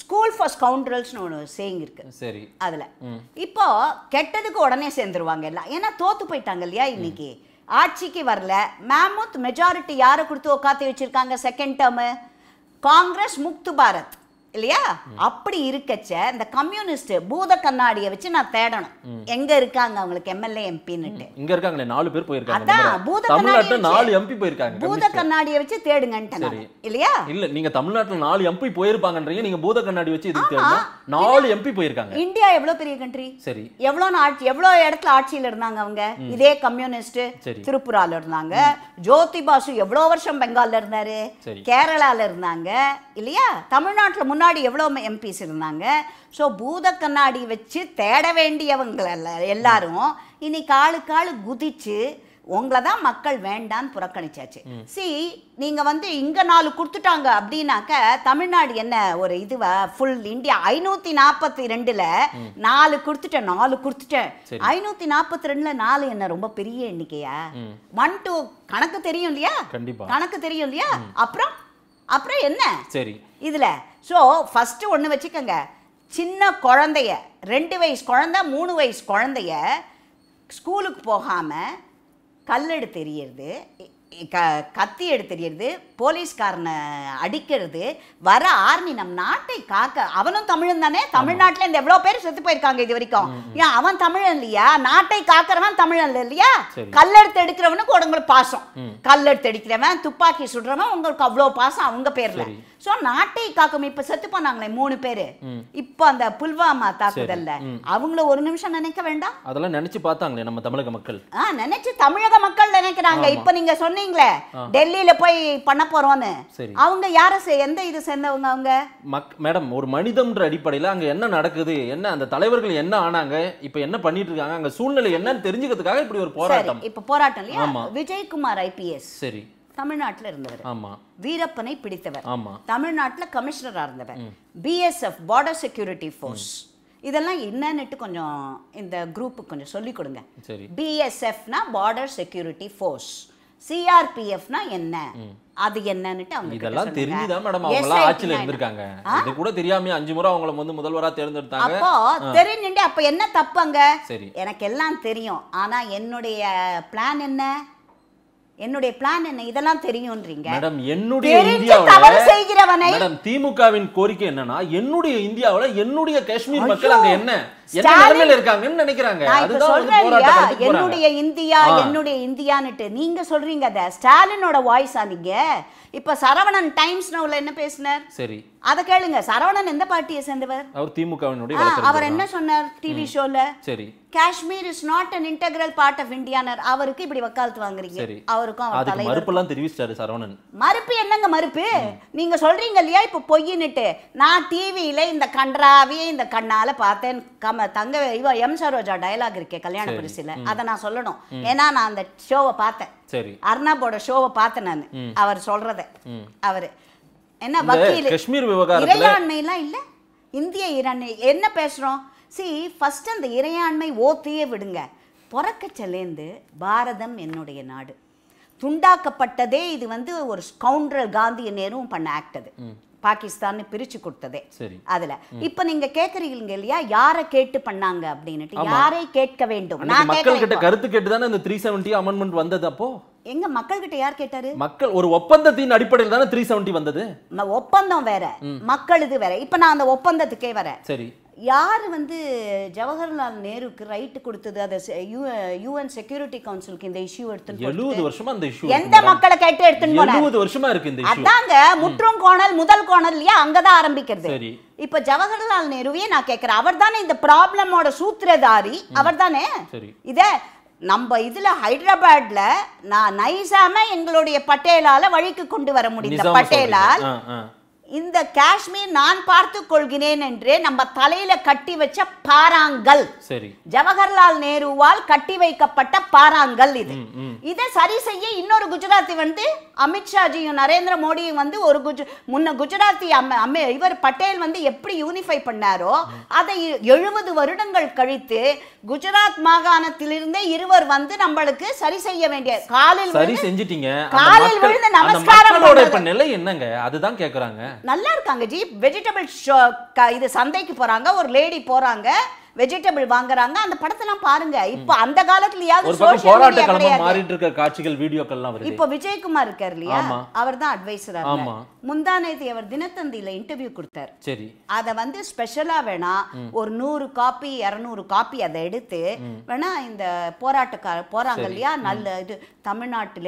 ஸ்கூல் ஃபார் ஸ்கவுண்ட்ரல்ஸ்னு ஒன்று சேங்கிருக்கு சரி அதில் இப்போ கெட்டதுக்கு உடனே சேர்ந்துருவாங்க எல்லாம் ஏன்னா தோத்து போயிட்டாங்க இல்லையா இன்னைக்கு ஆட்சிக்கு வரல மேமுத் மெஜாரிட்டி யாரை கொடுத்து உட்காந்து வச்சிருக்காங்க செகண்ட் டேர்மு காங்கிரஸ் முக்து பாரத் இல்லையா அப்படி இருக்கச்ச இந்த கம்யூனிஸ்ட் பூத கண்ணாடியை வச்சு நான் தேடணும் எங்க இருக்காங்க அவங்களுக்கு எம்எல்ஏ எம்பின்னு இங்க இருக்காங்களே நாலு பேர் போயிருக்காங்க அதான் பூத கண்ணாடி நாலு எம்பி போயிருக்காங்க பூத கண்ணாடியை வச்சு தேடுங்கன்ட்டு இல்லையா இல்ல நீங்க தமிழ்நாட்டுல நாலு எம்பி போயிருப்பாங்கன்றீங்க நீங்க பூத கண்ணாடி வச்சு இது தேடுங்க நாலு எம்பி போயிருக்காங்க இந்தியா எவ்வளவு பெரிய கண்ட்ரி சரி எவ்வளவு ஆட்சி எவ்வளவு இடத்துல ஆட்சியில இருந்தாங்க அவங்க இதே கம்யூனிஸ்ட் திருப்புரால இருந்தாங்க ஜோதி பாசு எவ்வளவு வருஷம் பெங்கால்ல இருந்தாரு கேரளால இருந்தாங்க இல்லையா தமிழ்நாட்டுல முன்னாடி கண்ணாடி எவ்வளோ எம்பிஸ் இருந்தாங்க ஸோ பூத கண்ணாடி வச்சு தேட வேண்டியவங்கள எல்லாரும் இன்னைக்கு காலு காலு குதிச்சு உங்களை தான் மக்கள் வேண்டான்னு புறக்கணிச்சாச்சு சி நீங்கள் வந்து இங்கே நாலு கொடுத்துட்டாங்க அப்படின்னாக்க தமிழ்நாடு என்ன ஒரு இதுவா ஃபுல் இந்தியா ஐநூற்றி நாற்பத்தி ரெண்டில் நாலு கொடுத்துட்டேன் நாலு கொடுத்துட்டேன் ஐநூற்றி நாற்பத்தி ரெண்டில் நாலு என்ன ரொம்ப பெரிய எண்ணிக்கையா ஒன் டூ கணக்கு தெரியும் இல்லையா கணக்கு தெரியும் இல்லையா அப்புறம் அப்புறம் என்ன சரி இதில் ஸோ ஃபஸ்ட்டு ஒன்று வச்சுக்கோங்க சின்ன குழந்தைய ரெண்டு வயசு குழந்த மூணு வயசு குழந்தைய ஸ்கூலுக்கு போகாமல் கல்லெடு தெரியறது க கத்தி எடுத்துறது போலீஸ்காரனை அடிக்கிறது வர ஆர்மி நம் நாட்டை காக்க அவனும் தமிழன் தானே தமிழ்நாட்டில் இந்த எவ்வளோ பேர் செத்து போயிருக்காங்க இது வரைக்கும் ஏன் அவன் தமிழன் இல்லையா நாட்டை காக்கிறவன் தமிழன் இல்லையா கல்லெடுத்து எடுக்கிறவனுக்கு உங்களுக்கு பாசம் கல்லெடுத்து அடிக்கிறவன் துப்பாக்கி சுடுறவன் உங்களுக்கு அவ்வளோ பாசம் அவங்க பேரில் ஸோ நாட்டை காக்கும் இப்போ செத்து போனாங்களே மூணு பேர் இப்போ அந்த புல்வாமா தாக்குதல்ல அவங்கள ஒரு நிமிஷம் நினைக்க வேண்டாம் அதெல்லாம் நினைச்சு பார்த்தாங்களே நம்ம தமிழக மக்கள் ஆ நினைச்சு தமிழக மக்கள் நினைக்கிறாங்க இப்போ நீங்க சொன்னீங்களே டெல்லியில போய் பண்ண போறோம்னு அவங்க யார எந்த இது சேர்ந்தவங்க அவங்க மேடம் ஒரு மனிதம்ன்ற அடிப்படையில் அங்க என்ன நடக்குது என்ன அந்த தலைவர்கள் என்ன ஆனாங்க இப்போ என்ன பண்ணிட்டு இருக்காங்க அங்க சூழ்நிலை என்னன்னு தெரிஞ்சுக்கிறதுக்காக இப்படி ஒரு போராட்டம் இப்போ போராட்டம் இல்லையா விஜயகுமார் ஐபிஎஸ் சரி தமிழ்நாட்டில் இருந்தவர் வீரப்பனை பிடித்தவர் தமிழ்நாட்டில் கமிஷனராக இருந்தவர் பிஎஸ்எஃப் பார்டர் செக்யூரிட்டி ஃபோர்ஸ் இதெல்லாம் என்னன்னுட்டு கொஞ்சம் இந்த குரூப்புக்கு கொஞ்சம் சொல்லி கொடுங்க பிஎஸ்எஃப்னா பார்டர் செக்யூரிட்டி ஃபோர்ஸ் சிஆர்பிஎஃப்னா என்ன அது என்னன்னுட்டு அவங்க கூட தெரியாம அஞ்சு முறை அவங்கள வந்து அப்ப என்ன தப்புங்க எனக்கு எல்லாம் தெரியும் ஆனா என்னுடைய பிளான் என்ன என்னுடைய பிளான் என்ன இதெல்லாம் தெரியும்ன்றீங்க மேடம் என்னுடைய இந்தியாவில் செய்கிறவனை மேடம் திமுகவின் கோரிக்கை என்னன்னா என்னுடைய இந்தியாவுல என்னுடைய காஷ்மீர் மக்கள் அங்க என்ன என்ன நிலைமையில இருக்காங்கன்னு நினைக்கிறாங்க அதுதான் சொல்றேன் என்னுடைய இந்தியா என்னுடைய இந்தியான்னுட்டு நீங்க சொல்றீங்க அத ஸ்டாலினோட வாய்ஸா நீங்க இப்ப சரவணன் டைம்ஸ் நவுல என்ன பேசினார் சரி அதை கேளுங்க சரவணன் எந்த பார்ட்டியை சேர்ந்தவர் அவர் திமுகவினுடைய அவர் என்ன சொன்னார் டிவி ஷோல சரி Kashmir is not an integral part of இந்தியானர் அவருக்கு இப்படி வக்காலத்து வாங்குறீங்க அவருக்கும் அவர் மறுப்பு எல்லாம் தெரிவிச்சாரு சரவணன் மறுப்பு என்னங்க மறுப்பு நீங்க சொல்றீங்க இல்லையா இப்போ பொய்யின்னுட்டு நான் டிவியில இந்த கன்றாவியே இந்த கண்ணால பார்த்தேன் கம தங்க இவா எம் சரோஜா டயலாக் இருக்கே கல்யாண பரிசுல அதை நான் சொல்லணும் ஏன்னா நான் அந்த ஷோவை பார்த்தேன் சரி அர்ணாபோட ஷோவை பார்த்தேன் நான் அவர் சொல்றத அவரு என்ன வக்கீல் காஷ்மீர் இந்திய இறையாண்மை என்ன பேசுறோம் சி ஃபஸ்ட் அந்த இறையாண்மை ஓத்தியே விடுங்க பிறக்கச்சலேந்து பாரதம் என்னுடைய நாடு துண்டாக்கப்பட்டதே இது வந்து ஒரு கவுண்டர் காந்திய நேரும் பண்ண ஆக்டது பாகிஸ்தான் பிரிச்சு கொடுத்ததே அதுல இப்ப நீங்க கேக்குறீங்க இல்லையா யாரை கேட்டு பண்ணாங்க அப்படின்னுட்டு யாரை கேட்க வேண்டும் நான் கிட்ட கருத்து கேட்டு தானே இந்த த்ரீ செவன்டி அமெண்ட்மெண்ட் வந்தது அப்போ எங்க மக்கள் கிட்ட யார் கேட்டாரு மக்கள் ஒரு ஒப்பந்தத்தின் அடிப்படையில் தானே த்ரீ செவன்டி வந்தது ஒப்பந்தம் வேற மக்கள் இது வேற இப்ப நான் அந்த ஒப்பந்தத்துக்கே வரேன் சரி யார் வந்து ஜவஹர்லால் நேருக்கு ரைட் கொடுத்தது அதை யூஎன் செக்யூரிட்டி கவுன்சிலுக்கு இந்த இஷ்யூ எடுத்து எழுபது வருஷமா அந்த இஷ்யூ எந்த மக்களை கேட்டு எடுத்துன்னு எழுபது வருஷமா இருக்கு இந்த அதாங்க முற்றும் கோணல் முதல் கோணல் இல்லையா அங்கதான் ஆரம்பிக்கிறது இப்ப ஜவஹர்லால் நேருவே நான் கேட்கிறேன் அவர் தானே இந்த ப்ராப்ளமோட சூத்திரதாரி அவர் தானே இத நம்ம இதுல ஹைதராபாத்ல நான் நைசாம எங்களுடைய பட்டேலால வழிக்கு கொண்டு வர முடியல பட்டேலால் இந்த காஷ்மீர் நான் பார்த்து கொள்கிறேன் என்றே நம்ம தலையில கட்டி வச்ச பாராங்கல் சரி ஜவஹர்லால் நேருவால் கட்டி வைக்கப்பட்ட பாராங்கல் இது இதை சரி செய்ய இன்னொரு குஜராத்தி வந்து அமித்ஷாஜியும் நரேந்திர மோடியும் வந்து ஒரு குஜ முன்ன குஜராத்தி இவர் பட்டேல் வந்து எப்படி யூனிஃபை பண்ணாரோ அதை எழுபது வருடங்கள் கழித்து குஜராத் மாகாணத்திலிருந்தே இருவர் வந்து நம்மளுக்கு சரி செய்ய வேண்டிய காலில் சரி செஞ்சிட்டீங்க காலில் விழுந்து நமஸ்காரம் நிலை என்னங்க அதுதான் கேக்குறாங்க நல்லா இருக்காங்க ஜி வெஜிடபிள் இது சந்தைக்கு போறாங்க ஒரு லேடி போறாங்க வெஜிடபிள் வாங்குறாங்க அந்த படத்தெல்லாம் பாருங்க இப்ப அந்த காலத்துலயாவது சோஷியல் மீடியா மாறிட்டு இருக்க காட்சிகள் வருது விஜயகுமார் இருக்கார் இல்லையா அவர் தான் அட்வைசரா இருந்தார் முந்தானேதி அவர் தினத்தந்தியில இன்டர்வியூ கொடுத்தார் சரி வந்து ஸ்பெஷலா வேணா ஒரு நூறு காப்பி இரநூறு காப்பி அதை எடுத்து வேணா இந்த போராட்டக்கார போறாங்க இல்லையா நல்ல இது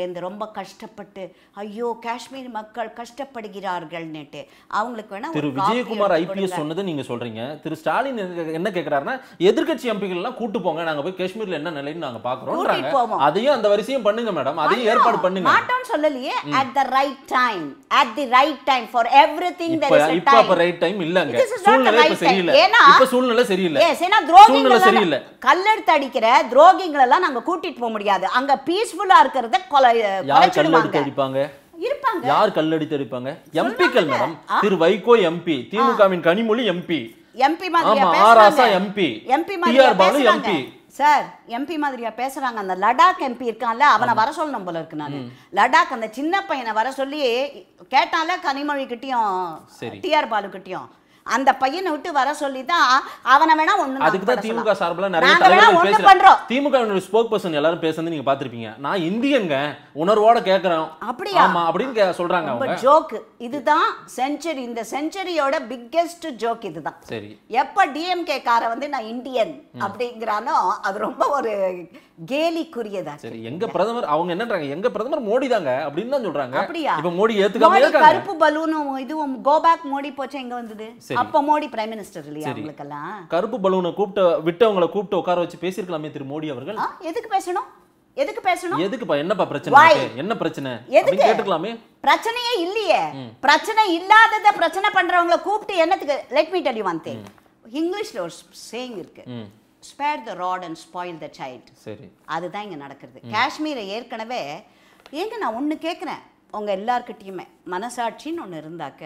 இருந்து ரொம்ப கஷ்டப்பட்டு ஐயோ காஷ்மீர் மக்கள் கஷ்டப்படுகிறார்கள்னுட்டு அவங்களுக்கு வேணா திரு விஜயகுமார் ஐபிஎஸ் சொன்னது நீங்க சொல்றீங்க திரு ஸ்டாலின் என்ன கேட்கிறாருன்னா எதிர்கட்சி எம்பிகள் எல்லாம் கூட்டு போங்க நாங்க போய் காஷ்மீர்ல என்ன நிலைன்னு நாங்க பாக்குறோம் அதையும் அந்த வரிசையும் பண்ணுங்க மேடம் அதையும் ஏற்பாடு பண்ணுங்க சொல்லலையே at the right time at the right time for everything is இப்போ ரைட் டைம் இல்லங்க சூழ்நிலை சூழ்நிலை சரியில்லை எஸ் ஏனா துரோகிகள் சரியில்லை கல்லெடுத்து அடிக்கிற துரோகிகள் எல்லாம் நாங்க கூட்டிட்டு போக முடியாது அங்க பீஸ்ஃபுல்லா இருக்கிறத கொலை கல்லெடுத்து அடிப்பாங்க இருப்பாங்க யார் கல்லடித்து அடிப்பாங்க எம்பிக்கள் மேடம் திரு வைகோ எம்பி திமுகவின் கனிமொழி எம்பி எம்பி மாதிரி எம்பி எம்பி மாதிரியா எம்பி சார் எம்பி மாதிரியா பேசுறாங்க அந்த லடாக் எம்பி இருக்கான்ல அவனை வர சொல்லணும் போல இருக்கு நான் லடாக் அந்த சின்ன பையனை வர சொல்லி கேட்டால கனிமொழி கிட்டயும் டிஆர் பாலு கிட்டயும் அந்த பையனை விட்டு வர சொல்லி தான் அவனை வேணா ஒண்ணு அதுக்கு தான் திமுக சார்பில் நிறைய ஒண்ணு பண்றோம் திமுக ஸ்போக் பர்சன் எல்லாரும் பேசுறது நீங்க பாத்திருப்பீங்க நான் இந்தியங்க உணர்வோட கேட்கறோம் அப்படியா ஆமா அப்படின்னு சொல்றாங்க அவங்க ஜோக் இதுதான் செஞ்சுரி இந்த செஞ்சுரியோட பிக்கெஸ்ட் ஜோக் இதுதான் சரி எப்ப டிஎம்கே காரை வந்து நான் இந்தியன் அப்படிங்கிறானோ அது ரொம்ப ஒரு கேலிக்குரியதா சரி எங்க பிரதமர் அவங்க என்னன்றாங்க எங்க பிரதமர் மோடி தாங்க அப்படின்னு தான் சொல்றாங்க அப்படியா இப்ப மோடி ஏத்துக்காம இருக்காங்க கருப்பு பலூன் இதுவும் கோ பேக் மோடி போச்சே எங்க வந்தது அப்ப மோடி பிரைம் மினிஸ்டர் இல்லையா அவங்களுக்கெல்லாம் கருப்பு பலூனை கூப்பிட்டு விட்டவங்களை கூப்பிட்டு உட்கார வச்சு பேசிருக்கலாமே திரு மோடி அவர்கள் எதுக்கு பேசணும் எதுக்கு பேசணும் எதுக்கு என்னப்பா பிரச்சனை என்ன பிரச்சனை எதுக்கு கேட்டுக்கலாமே பிரச்சனையே இல்லையே பிரச்சனை இல்லாததை பிரச்சனை பண்றவங்களை கூப்பிட்டு என்னத்துக்கு let me tell you one thing இங்கிலீஷ்ல ஒரு சேயிங் இருக்கு spare the rod and spoil the child சரி அதுதான் இங்கே நடக்கிறது காஷ்மீரை ஏற்கனவே ஏங்க நான் ஒன்று கேட்குறேன் உங்கள் எல்லார்கிட்டேயுமே மனசாட்சின்னு ஒன்று இருந்தாக்க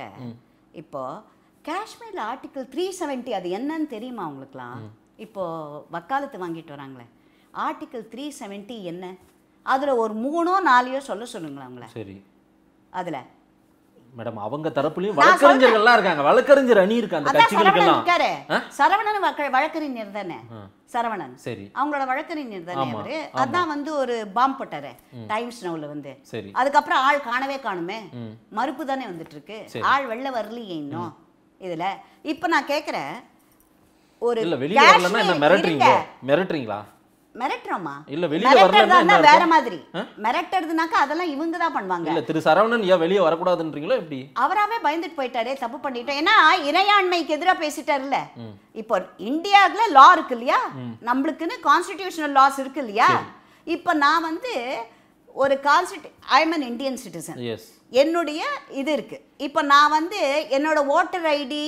இப்போது காஷ்மீரில் ஆர்டிக்கிள் த்ரீ செவன்ட்டி அது என்னன்னு தெரியுமா அவங்களுக்குலாம் இப்போது வக்காலத்து வாங்கிட்டு வராங்களே ஆர்டிக்கிள் த்ரீ செவன்ட்டி என்ன அதில் ஒரு மூணோ நாலையோ சொல்ல சொல்லுங்களேன் அவங்கள சரி அதில் மேடம் அவங்க தரப்புலயும் எல்லாம் இருக்காங்க வழக்கறிஞர் அணி இருக்கு அந்த கட்சிகளுக்கெல்லாம் சரவணன் வழக்கறிஞர் தானே சரவணன் சரி அவங்களோட வழக்கறிஞர் தானே அதான் வந்து ஒரு பாம்பு போட்டாரு டைம்ஸ் நவுல வந்து அதுக்கப்புறம் ஆள் காணவே காணுமே மறுப்பு தானே வந்துட்டு இருக்கு ஆள் வெள்ள வரலையே இன்னும் இதுல இப்ப நான் கேக்குறேன் ஒரு வெளியே மிரட்டுறீங்களா மிரட்டுறீங்களா மிரட்டுறோமா இல்ல வெளிய வரலன்னா வேற மாதிரி மிரட்டுறதுனாக்க அதெல்லாம் இவங்க தான் பண்ணுவாங்க இல்ல திரு சரவணன் ஏன் வெளிய வரக்கூடாதுன்றீங்களோ எப்படி அவராவே பயந்துட்டு போயிட்டாரே தப்பு பண்ணிட்டோம் ஏன்னா இறையாண்மைக்கு எதிரா பேசிட்டாருல்ல இப்போ இந்தியாவுல லா இருக்கு இல்லையா நம்மளுக்குன்னு கான்ஸ்டிடியூஷனல் லாஸ் இருக்கு இல்லையா இப்போ நான் வந்து ஒரு கான்ஸ்டி ஐ எம் இந்தியன் சிட்டிசன் என்னுடைய இது இருக்கு இப்போ நான் வந்து என்னோட ஓட்டர் ஐடி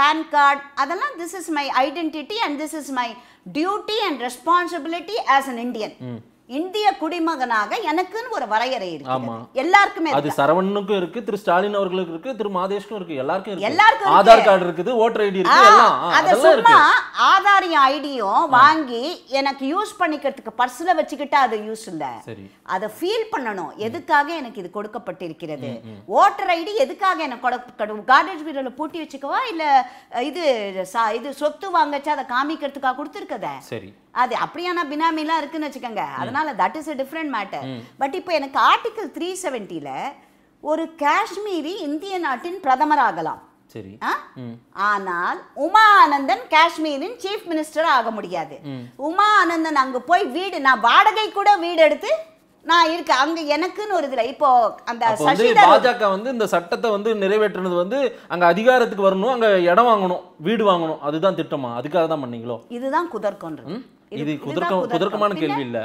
பேன் கார்டு அதெல்லாம் this is my identity and this is my duty and responsibility as an Indian. Mm. இந்திய குடிமகனாக எனக்குன்னு ஒரு வரையறை இருக்கு எல்லாருக்குமே அது சரவணனுக்கும் இருக்கு திரு ஸ்டாலின் அவர்களுக்கு இருக்கு திரு மாதேஷ்க்கும் இருக்கு எல்லாருக்கும் எல்லாருக்கும் ஆதார் கார்டு இருக்குது ஓட்டர் ஐடி இருக்கு அதை சும்மா ஆதார் ஐடியும் வாங்கி எனக்கு யூஸ் பண்ணிக்கிறதுக்கு பர்ஸ்ல வச்சுக்கிட்டா அது யூஸ் இல்ல அதை ஃபீல் பண்ணணும் எதுக்காக எனக்கு இது கொடுக்கப்பட்டிருக்கிறது ஓட்டர் ஐடி எதுக்காக எனக்கு கார்டேஜ் பீரோல பூட்டி வச்சுக்கவா இல்ல இது இது சொத்து வாங்கச்சு அதை காமிக்கிறதுக்காக கொடுத்துருக்கத சரி அது அப்படியான பினாமிலாம் இருக்குன்னு வச்சுக்கோங்க அதனால that is a different matter but இப்போ எனக்கு ஆர்டிகல் த்ரீ செவன்ட்டியில் ஒரு காஷ்மீரி இந்திய நாட்டின் பிரதமர் ஆகலாம் சரி ஆனால் உமா ஆனந்தன் காஷ்மீரின் சீஃப் மினிஸ்டர் ஆக முடியாது உமா ஆனந்தன் அங்க போய் வீடு நான் வாடகை கூட வீடு எடுத்து நான் இருக்கு அங்க எனக்குன்னு ஒரு இதுல இப்போ அந்த பாஜக வந்து இந்த சட்டத்தை வந்து நிறைவேற்றுனது வந்து அங்க அதிகாரத்துக்கு வரணும் அங்க இடம் வாங்கணும் வீடு வாங்கணும் அதுதான் திட்டமா அதுக்காக தான் பண்ணீங்களோ இதுதான் குதர்க்கம் இது குதர்க்கம் குதர்க்கமான கேள்வி இல்ல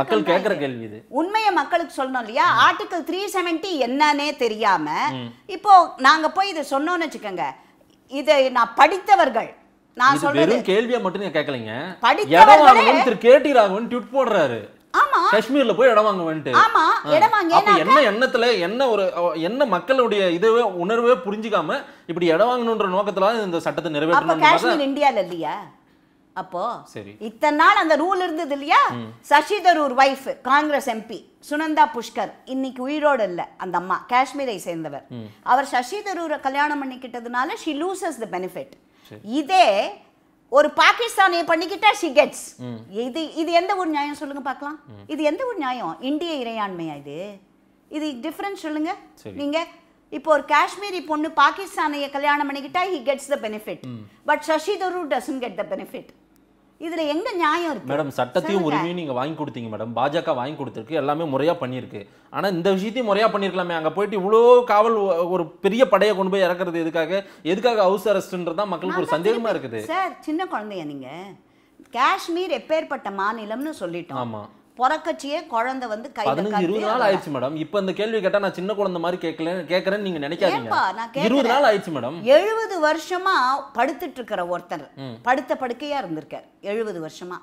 மக்கள் கேக்குற கேள்வி இது உண்மையை மக்களுக்கு சொல்லணும் இல்லையா ஆர்டிகல் த்ரீ செவன்டி என்னன்னே தெரியாம இப்போ நாங்க போய் இதை சொன்னோம்னு வச்சுக்கோங்க இதை நான் படித்தவர்கள் நான் சொல்றது கேள்வியா மட்டும் நீங்க கேட்கலீங்க படித்தவர்கள் திரு கேடி ராகவன் ட்விட் போடுறாரு காஷ்மீர்ல போய் இடம் வாங்க வந்துட்டு என்ன எண்ணத்துல என்ன ஒரு என்ன மக்களுடைய இதுவே உணர்வே புரிஞ்சுக்காம இப்படி இடம் வாங்கணுன்ற நோக்கத்துல இந்த சட்டத்தை நிறைவேற்றணும் காஷ்மீர் இந்தியால இல்லையா அப்போ இத்தனை நாள் அந்த ரூல் இருந்தது இல்லையா சசி தரூர் வைஃப் காங்கிரஸ் எம்பி சுனந்தா புஷ்கர் இன்னைக்கு உயிரோடு இல்ல அந்த அம்மா காஷ்மீரை சேர்ந்தவர் அவர் சசி தரூரை கல்யாணம் பண்ணிக்கிட்டதுனால ஷி லூசஸ் த பெனிஃபிட் இதே ஒரு பாகிஸ்தானிய பண்ணிக்கிட்டா ஷி கெட்ஸ் இது இது எந்த ஒரு நியாயம் சொல்லுங்க பார்க்கலாம் இது எந்த ஒரு நியாயம் இந்திய இறையாண்மையா இது இது டிஃப்ரெண்ட் சொல்லுங்க நீங்க இப்போ ஒரு காஷ்மீரி பொண்ணு பாகிஸ்தானிய கல்யாணம் பண்ணிக்கிட்டா he gets the benefit but Shashi Tharoor doesn't get the benefit இதுல எங்க நியாயம் இருக்கு மேடம் சட்டத்தையும் உரிமையும் நீங்க வாங்கி கொடுத்தீங்க மேடம் பாஜக வாங்கி கொடுத்துருக்கு எல்லாமே முறையா பண்ணியிருக்கு ஆனா இந்த விஷயத்தையும் முறையா பண்ணிருக்கலாமே அங்க போயிட்டு இவ்வளோ காவல் ஒரு பெரிய படையை கொண்டு போய் இறக்குறது எதுக்காக எதுக்காக ஹவுஸ் அரெஸ்ட்ன்றதா மக்களுக்கு ஒரு சந்தேகமா இருக்குது சார் சின்ன குழந்தைய நீங்க காஷ்மீர் எப்பேற்பட்ட மாநிலம்னு சொல்லிட்டோம் ஆமா பிறக்கச்சியே குழந்தை வந்து கை இருபது நாள் ஆயிடுச்சு மேடம் இப்ப இந்த கேள்வி கேட்டா நான் சின்ன குழந்தை மாதிரி கேட்கல கேட்கறேன்னு நீங்க நினைக்காதீங்க இருபது நாள் ஆயிடுச்சு மேடம் எழுபது வருஷமா படுத்துட்டு இருக்கிற ஒருத்தர் படுத்த படுக்கையா இருந்திருக்கார் எழுபது வருஷமா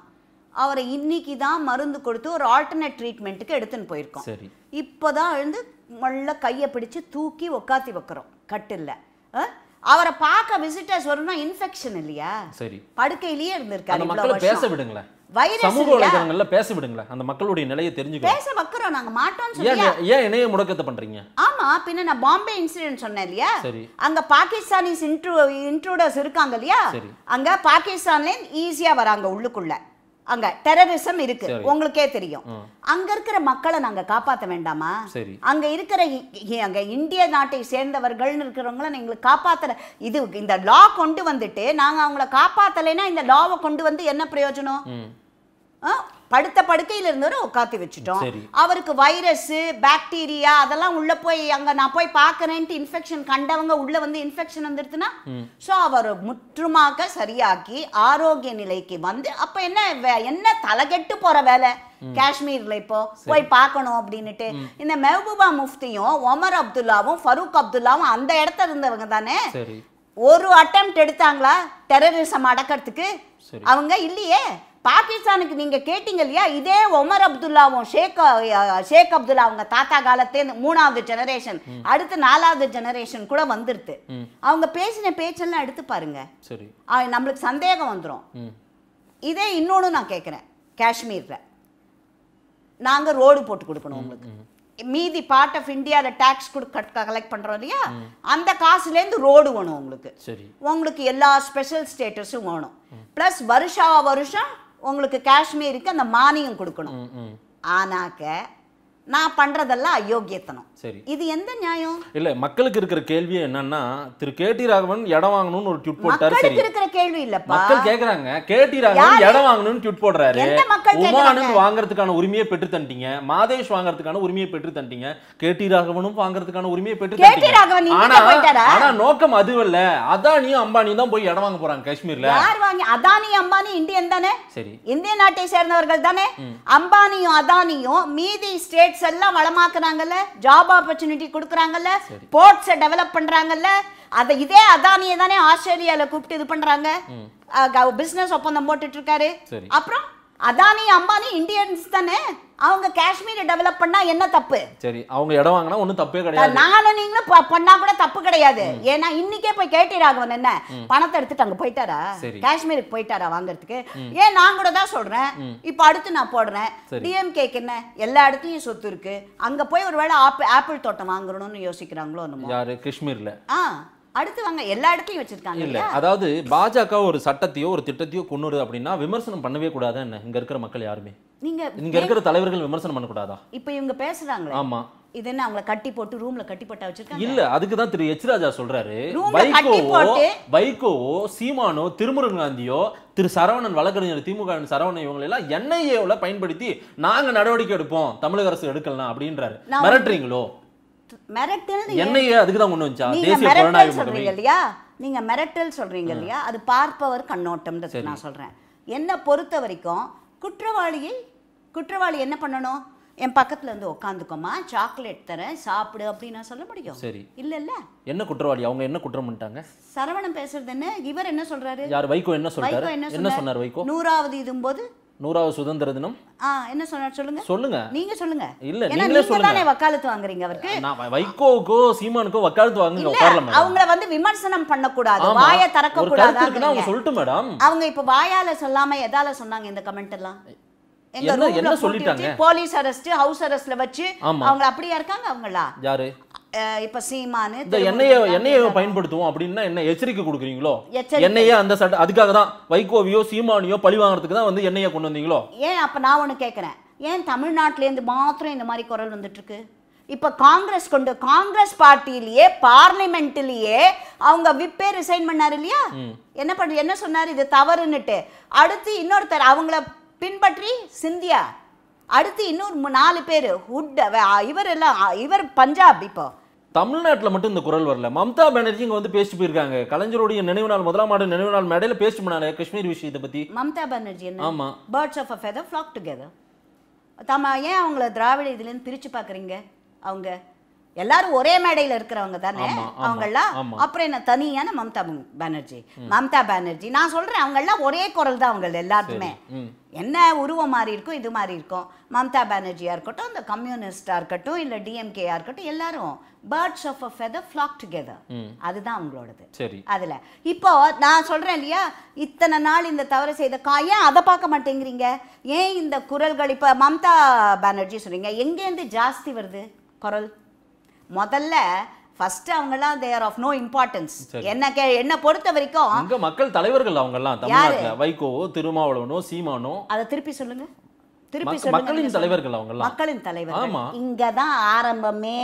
அவரை இன்னைக்கு தான் மருந்து கொடுத்து ஒரு ஆல்டர்னேட் ட்ரீட்மெண்ட்டுக்கு எடுத்துன்னு போயிருக்கோம் இப்போதான் எழுந்து மொள்ள கையை பிடிச்சு தூக்கி உக்காத்தி வைக்கிறோம் கட்டில்ல அவரை பார்க்க விசிட்டர்ஸ் வரும்னா இன்ஃபெக்ஷன் இல்லையா சரி படுக்கையிலேயே இருந்திருக்காரு பேச விடுங்களேன் சமூக வலைதளங்கள்ல பேச விடுங்களேன் அந்த மக்களுடைய நிலையை தெரிஞ்சுக்கோ பேச வைக்கிறோம் நாங்க மாட்டோம் ஏன் இணைய முடக்கத்தை பண்றீங்க ஆமா பின்ன நான் பாம்பே இன்சிடென்ட் சொன்னேன் இல்லையா அங்க பாகிஸ்தானிஸ் இன்ட்ரூ இன்ட்ரூடர்ஸ் இருக்காங்க இல்லையா அங்க பாகிஸ்தான்ல ஈஸியா வராங்க உள்ளுக்குள்ள அங்க டெரரிசம் இருக்கு உங்களுக்கே தெரியும் அங்க இருக்கிற மக்களை நாங்க காப்பாத்த வேண்டாமா அங்க இருக்கிற அங்க இந்திய நாட்டை சேர்ந்தவர்கள் இருக்கிறவங்கள எங்களுக்கு காப்பாத்துற இது இந்த லா கொண்டு வந்துட்டு நாங்க அவங்கள காப்பாத்தலைன்னா இந்த லாவை கொண்டு வந்து என்ன பிரயோஜனம் படுத்த படுக்கையில் இருந்தவரை உட்காந்து வச்சுட்டோம் அவருக்கு வைரஸ் பாக்டீரியா அதெல்லாம் உள்ள போய் அங்க நான் போய் பாக்குறேன்ட்டு இன்ஃபெக்ஷன் கண்டவங்க உள்ள வந்து இன்ஃபெக்ஷன் வந்துருதுன்னா ஸோ அவர் முற்றுமாக சரியாக்கி ஆரோக்கிய நிலைக்கு வந்து அப்ப என்ன என்ன தலைகெட்டு போற வேலை காஷ்மீர்ல இப்போ போய் பார்க்கணும் அப்படின்னுட்டு இந்த மெஹபூபா முஃப்தியும் ஒமர் அப்துல்லாவும் ஃபரூக் அப்துல்லாவும் அந்த இடத்த இருந்தவங்க தானே ஒரு அட்டம் எடுத்தாங்களா டெரரிசம் அடக்கிறதுக்கு அவங்க இல்லையே பாகிஸ்தானுக்கு நீங்கள் கேட்டீங்க இல்லையா இதே ஒமர் அப்துல்லாவும் ஷேக் ஷேக் அப்துல்லா அவங்க தாத்தா காலத்தே மூணாவது ஜெனரேஷன் அடுத்து நாலாவது ஜெனரேஷன் கூட வந்துருது அவங்க பேசின பேச்செல்லாம் எடுத்து பாருங்க நம்மளுக்கு சந்தேகம் வந்துடும் இதே இன்னொன்று நான் கேட்குறேன் காஷ்மீரில் நாங்கள் ரோடு போட்டு கொடுக்கணும் உங்களுக்கு மீதி பார்ட் ஆஃப் இந்தியாவில் டேக்ஸ் கலெக்ட் பண்ணுறோம் இல்லையா அந்த காசுலேருந்து ரோடு வேணும் உங்களுக்கு உங்களுக்கு எல்லா ஸ்பெஷல் ஸ்டேட்டஸும் வேணும் ப்ளஸ் வருஷா வருஷம் உங்களுக்கு காஷ்மீருக்கு அந்த மானியம் கொடுக்கணும் ஆனாக்க நான் பண்ணுறதெல்லாம் அயோக்கியத்தனம் சரி இது எந்த நியாயம் இல்ல மக்களுக்கு இருக்கிற கேள்வி என்னன்னா திரு கே டி ராகவன் இடம் வாங்கணும்னு ஒரு ட்வீட் போட்டாரு சரி இருக்கிற கேள்வி இல்லப்பா மக்கள் கேக்குறாங்க டி ராகவன் இடம் வாங்கணும்னு ட்வீட் போடுறாரு உமானந்த் வாங்குறதுக்கான உரிமையை பெற்று தண்டிங்க மாதேஷ் வாங்குறதுக்கான உரிமையை பெற்று கே டி ராகவனும் வாங்குறதுக்கான உரிமையை பெற்று தண்டிங்க ஆனா ஆனா நோக்கம் அது இல்ல அதானியும் அம்பானியும் தான் போய் இடம் வாங்க போறாங்க காஷ்மீர்ல யார் வாங்கி அதானி அம்பானி இந்தியன் தானே சரி இந்திய நாட்டை சேர்ந்தவர்கள் தானே அம்பானியும் அதானியும் மீதி ஸ்டேட்ஸ் எல்லாம் வளமாக்குறாங்கல்ல ஜாப் ஜாப் ஆப்பர்ச்சுனிட்டி கொடுக்குறாங்கல்ல போர்ட்ஸை டெவலப் பண்ணுறாங்கல்ல அதை இதே அதானியை தானே ஆஸ்திரேலியாவில் கூப்பிட்டு இது பண்ணுறாங்க பிஸ்னஸ் ஒப்பந்தம் போட்டுட்டு இருக்காரு அப்புறம் அதானி அம்பானி இந்தியன்ஸ் தானே அவங்க காஷ்மீரை டெவலப் பண்ணா என்ன தப்பு சரி அவங்க இடம் வாங்கினா ஒன்றும் தப்பே கிடையாது நானும் நீங்களும் பண்ணா கூட தப்பு கிடையாது ஏன்னா இன்னைக்கே போய் கேட்டி என்ன பணத்தை எடுத்துட்டு அங்க போயிட்டாரா காஷ்மீருக்கு போயிட்டாரா வாங்குறதுக்கு ஏன் நான் கூட தான் சொல்றேன் இப்ப அடுத்து நான் போடுறேன் டிஎம்கேக்கு என்ன எல்லா இடத்தையும் சொத்து இருக்கு அங்க போய் ஒருவேளை ஆப்பிள் தோட்டம் வாங்கணும்னு யோசிக்கிறாங்களோ காஷ்மீர்ல ஆ அடுத்து வாங்க எல்லா இடத்தையும் வச்சிருக்காங்க இல்ல அதாவது பாஜக ஒரு சட்டத்தையோ ஒரு திட்டத்தையோ கொண்டு அப்படின்னா விமர்சனம் பண்ணவே கூடாது என்ன இங்க இருக்கிற மக்கள் யாருமே நீங்க இங்க இருக்கிற தலைவர்கள் விமர்சனம் பண்ணக்கூடாதா இப்ப இவங்க பேசுறாங்க ஆமா இது என்ன அவங்கள கட்டி போட்டு ரூம்ல கட்டி போட்டா வச்சிருக்காங்க இல்ல அதுக்கு தான் திரு எச் சொல்றாரு வைகோவோ வைகோவோ சீமானோ திருமுருகன் காந்தியோ திரு சரவணன் வழக்கறிஞர் திமுக சரவணன் இவங்க எல்லாம் என்ஐஏவில் பயன்படுத்தி நாங்க நடவடிக்கை எடுப்போம் தமிழக அரசு எடுக்கலாம் அப்படின்றாரு மிரட்டுறீங்களோ மிரட்டல் என்னையே சொல்றீங்க இல்லையா நீங்க மிரட்டல் சொல்றீங்க இல்லையா அது பார்ப்பவர் கண்ணோட்டம் நான் சொல்றேன் என்ன பொறுத்த வரைக்கும் குற்றவாளியை குற்றவாளி என்ன பண்ணணும் என் பக்கத்துல இருந்து உட்காந்துக்கோமா சாக்லேட் தரேன் சாப்பிடு அப்படின்னு சொல்ல முடியும் சரி இல்ல இல்ல என்ன குற்றவாளி அவங்க என்ன குற்றம் பண்ணிட்டாங்க சரவணன் பேசுறது என்ன இவர் என்ன சொல்றாரு யார் வைகோ என்ன சொல்றாரு என்ன சொன்னார் வைகோ நூறாவது இதும்போது நூறாவது சுதந்திர தினம் என்ன சொன்னா சொல்லுங்க சொல்லுங்க நீங்க சொல்லுங்க இல்ல நீங்களே சொல்லுங்க வக்காலத்து வாங்குறீங்க அவருக்கு நான் வைகோவுக்கோ சீமானுக்கோ வக்காலத்து வாங்குங்க உட்கார்ல அவங்கள வந்து விமர்சனம் பண்ண கூடாது வாய திறக்க கூடாது அவங்க சொல்லிட்டு மேடம் அவங்க இப்ப வாயால சொல்லாம எதால சொன்னாங்க இந்த கமெண்ட் எல்லாம் எங்க என்ன சொல்லிட்டாங்க போலீஸ் அரெஸ்ட் ஹவுஸ் அரெஸ்ட்ல வச்சு அவங்க அப்படியா இருக்காங்க அவங்களா யாரு இப்ப சீமானு எண்ணெயை எண்ணெயை பயன்படுத்துவோம் அப்படின்னா என்ன எச்சரிக்கை கொடுக்குறீங்களோ எண்ணெயை அந்த சட்ட அதுக்காக தான் வைகோவியோ சீமானியோ பழி வாங்குறதுக்கு தான் வந்து எண்ணெயை கொண்டு வந்தீங்களோ ஏன் அப்ப நான் ஒன்று கேட்குறேன் ஏன் தமிழ்நாட்டிலேருந்து மாத்திரம் இந்த மாதிரி குரல் வந்துட்டு இருக்கு இப்ப காங்கிரஸ் கொண்டு காங்கிரஸ் பார்ட்டியிலேயே பார்லிமெண்ட்லயே அவங்க விப்பே ரிசைன் பண்ணாரு இல்லையா என்ன பண்ண என்ன சொன்னாரு இது தவறுன்னுட்டு அடுத்து இன்னொருத்தர் அவங்கள பின்பற்றி சிந்தியா அடுத்து இன்னொரு நாலு பேர் ஹுட் இவர் எல்லாம் இவர் பஞ்சாப் இப்போ தமிழ்நாட்டில் மட்டும் இந்த குரல் வரல மம்தா பானர்ஜி இங்கே வந்து பேசிட்டு போயிருக்காங்க கலைஞருடைய நினைவு நாள் முதலாம் ஆண்டு நினைவு நாள் மேடையில் பேசிட்டு போனாங்க காஷ்மீர் விஷயத்தை பற்றி மம்தா பானர்ஜி ஆமாம் birds of a feather flock together தம ஏன் அவங்கள திராவிட இதுலேருந்து பிரித்து பார்க்குறீங்க அவங்க எல்லாரும் ஒரே மேடையில் இருக்கிறவங்க தானே அவங்கெல்லாம் அப்புறம் என்ன தனியான மம்தா பானர்ஜி மம்தா பானர்ஜி நான் சொல்கிறேன் அவங்கெல்லாம் ஒரே குரல் தான் அவங்க எல்லாருக்குமே என்ன உருவம் மாறி இருக்கும் இது மாதிரி இருக்கும் மம்தா பானர்ஜியாக இருக்கட்டும் இந்த கம்யூனிஸ்டாக இருக்கட்டும் இல்லை டிஎம்கேயாக இருக்கட்டும் எல்லாரும் birds of a feather flock together அதுதான் அவங்களோடது சரி அதில் இப்போ நான் சொல்கிறேன் இல்லையா இத்தனை நாள் இந்த தவறு செய்த கா ஏன் அதை பார்க்க மாட்டேங்கிறீங்க ஏன் இந்த குரல்கள் இப்போ மம்தா பானர்ஜி சொல்கிறீங்க எங்கேருந்து ஜாஸ்தி வருது குரல் முதல்ல ஃபர்ஸ்ட் அவங்கலாம் தேர் ஆஃப் நோ இம்பார்ட்டன்ஸ் என்ன கே என்ன பொறுத்த வரைக்கும் அங்க மக்கள் தலைவர்கள் அவங்கலாம் தமிழ்நாட்டுல வைகோவோ திருமாவளவனோ சீமானோ அதை திருப்பி சொல்லுங்க திருப்பி மக்களின் தலைவர்கள் அவங்க மக்களின் தலைவர் இங்க தான் ஆரம்பமே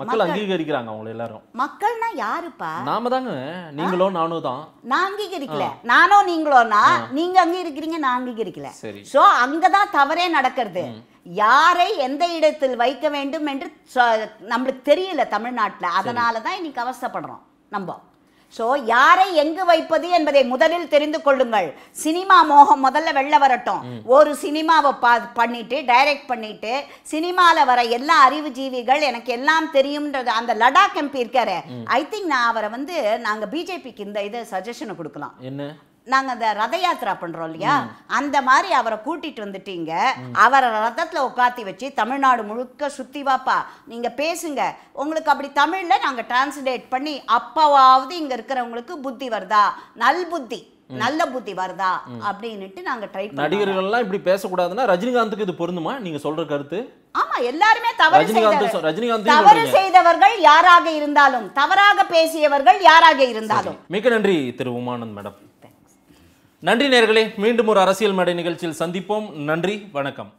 மக்கள் அங்கீகரிக்கிறாங்க அவங்க எல்லாரும் மக்கள்னா யாருப்பா நாம தாங்க நீங்களோ நானும் தான் நான் அங்கீகரிக்கல நானோ நீங்களோனா நீங்க அங்கீகரிக்கிறீங்க நான் அங்கீகரிக்கல சோ அங்கதான் தவறே நடக்கிறது யாரை எந்த இடத்தில் வைக்க வேண்டும் என்று நம்மளுக்கு தெரியல தமிழ்நாட்டுல அதனாலதான் இன்னைக்கு அவசப்படுறோம் நம்ம ஸோ யாரை எங்கு வைப்பது என்பதை முதலில் தெரிந்து கொள்ளுங்கள் சினிமா மோகம் முதல்ல வெளில வரட்டும் ஒரு சினிமாவை பா பண்ணிட்டு டைரக்ட் பண்ணிட்டு சினிமாவில் வர எல்லா அறிவு ஜீவிகள் எனக்கு எல்லாம் தெரியும்ன்றது அந்த லடாக் எம்பி இருக்காரு ஐ திங்க் நான் அவரை வந்து நாங்கள் பிஜேபிக்கு இந்த இதை சஜஷனை கொடுக்கலாம் என்ன நாங்கள் அந்த ரத யாத்திரா பண்ணுறோம் இல்லையா அந்த மாதிரி அவரை கூட்டிட்டு வந்துட்டீங்க அவரை ரதத்தில் உட்காத்தி வச்சு தமிழ்நாடு முழுக்க சுற்றி வாப்பா நீங்கள் பேசுங்க உங்களுக்கு அப்படி தமிழில் நாங்கள் டிரான்ஸ்லேட் பண்ணி அப்பாவது இங்கே இருக்கிறவங்களுக்கு புத்தி வருதா நல் புத்தி நல்ல புத்தி வருதா அப்படின்னுட்டு நாங்க ட்ரை நடிகர்கள்லாம் இப்படி பேசக்கூடாதுன்னா ரஜினிகாந்துக்கு இது பொருந்துமா நீங்க சொல்ற கருத்து ஆமா எல்லாருமே தவறு செய்தவர்கள் ரஜினிகாந்த் தவறு செய்தவர்கள் யாராக இருந்தாலும் தவறாக பேசியவர்கள் யாராக இருந்தாலும் மிக நன்றி திரு உமானந்த் மேடம் நன்றி நேர்களே மீண்டும் ஒரு அரசியல் மேடை நிகழ்ச்சியில் சந்திப்போம் நன்றி வணக்கம்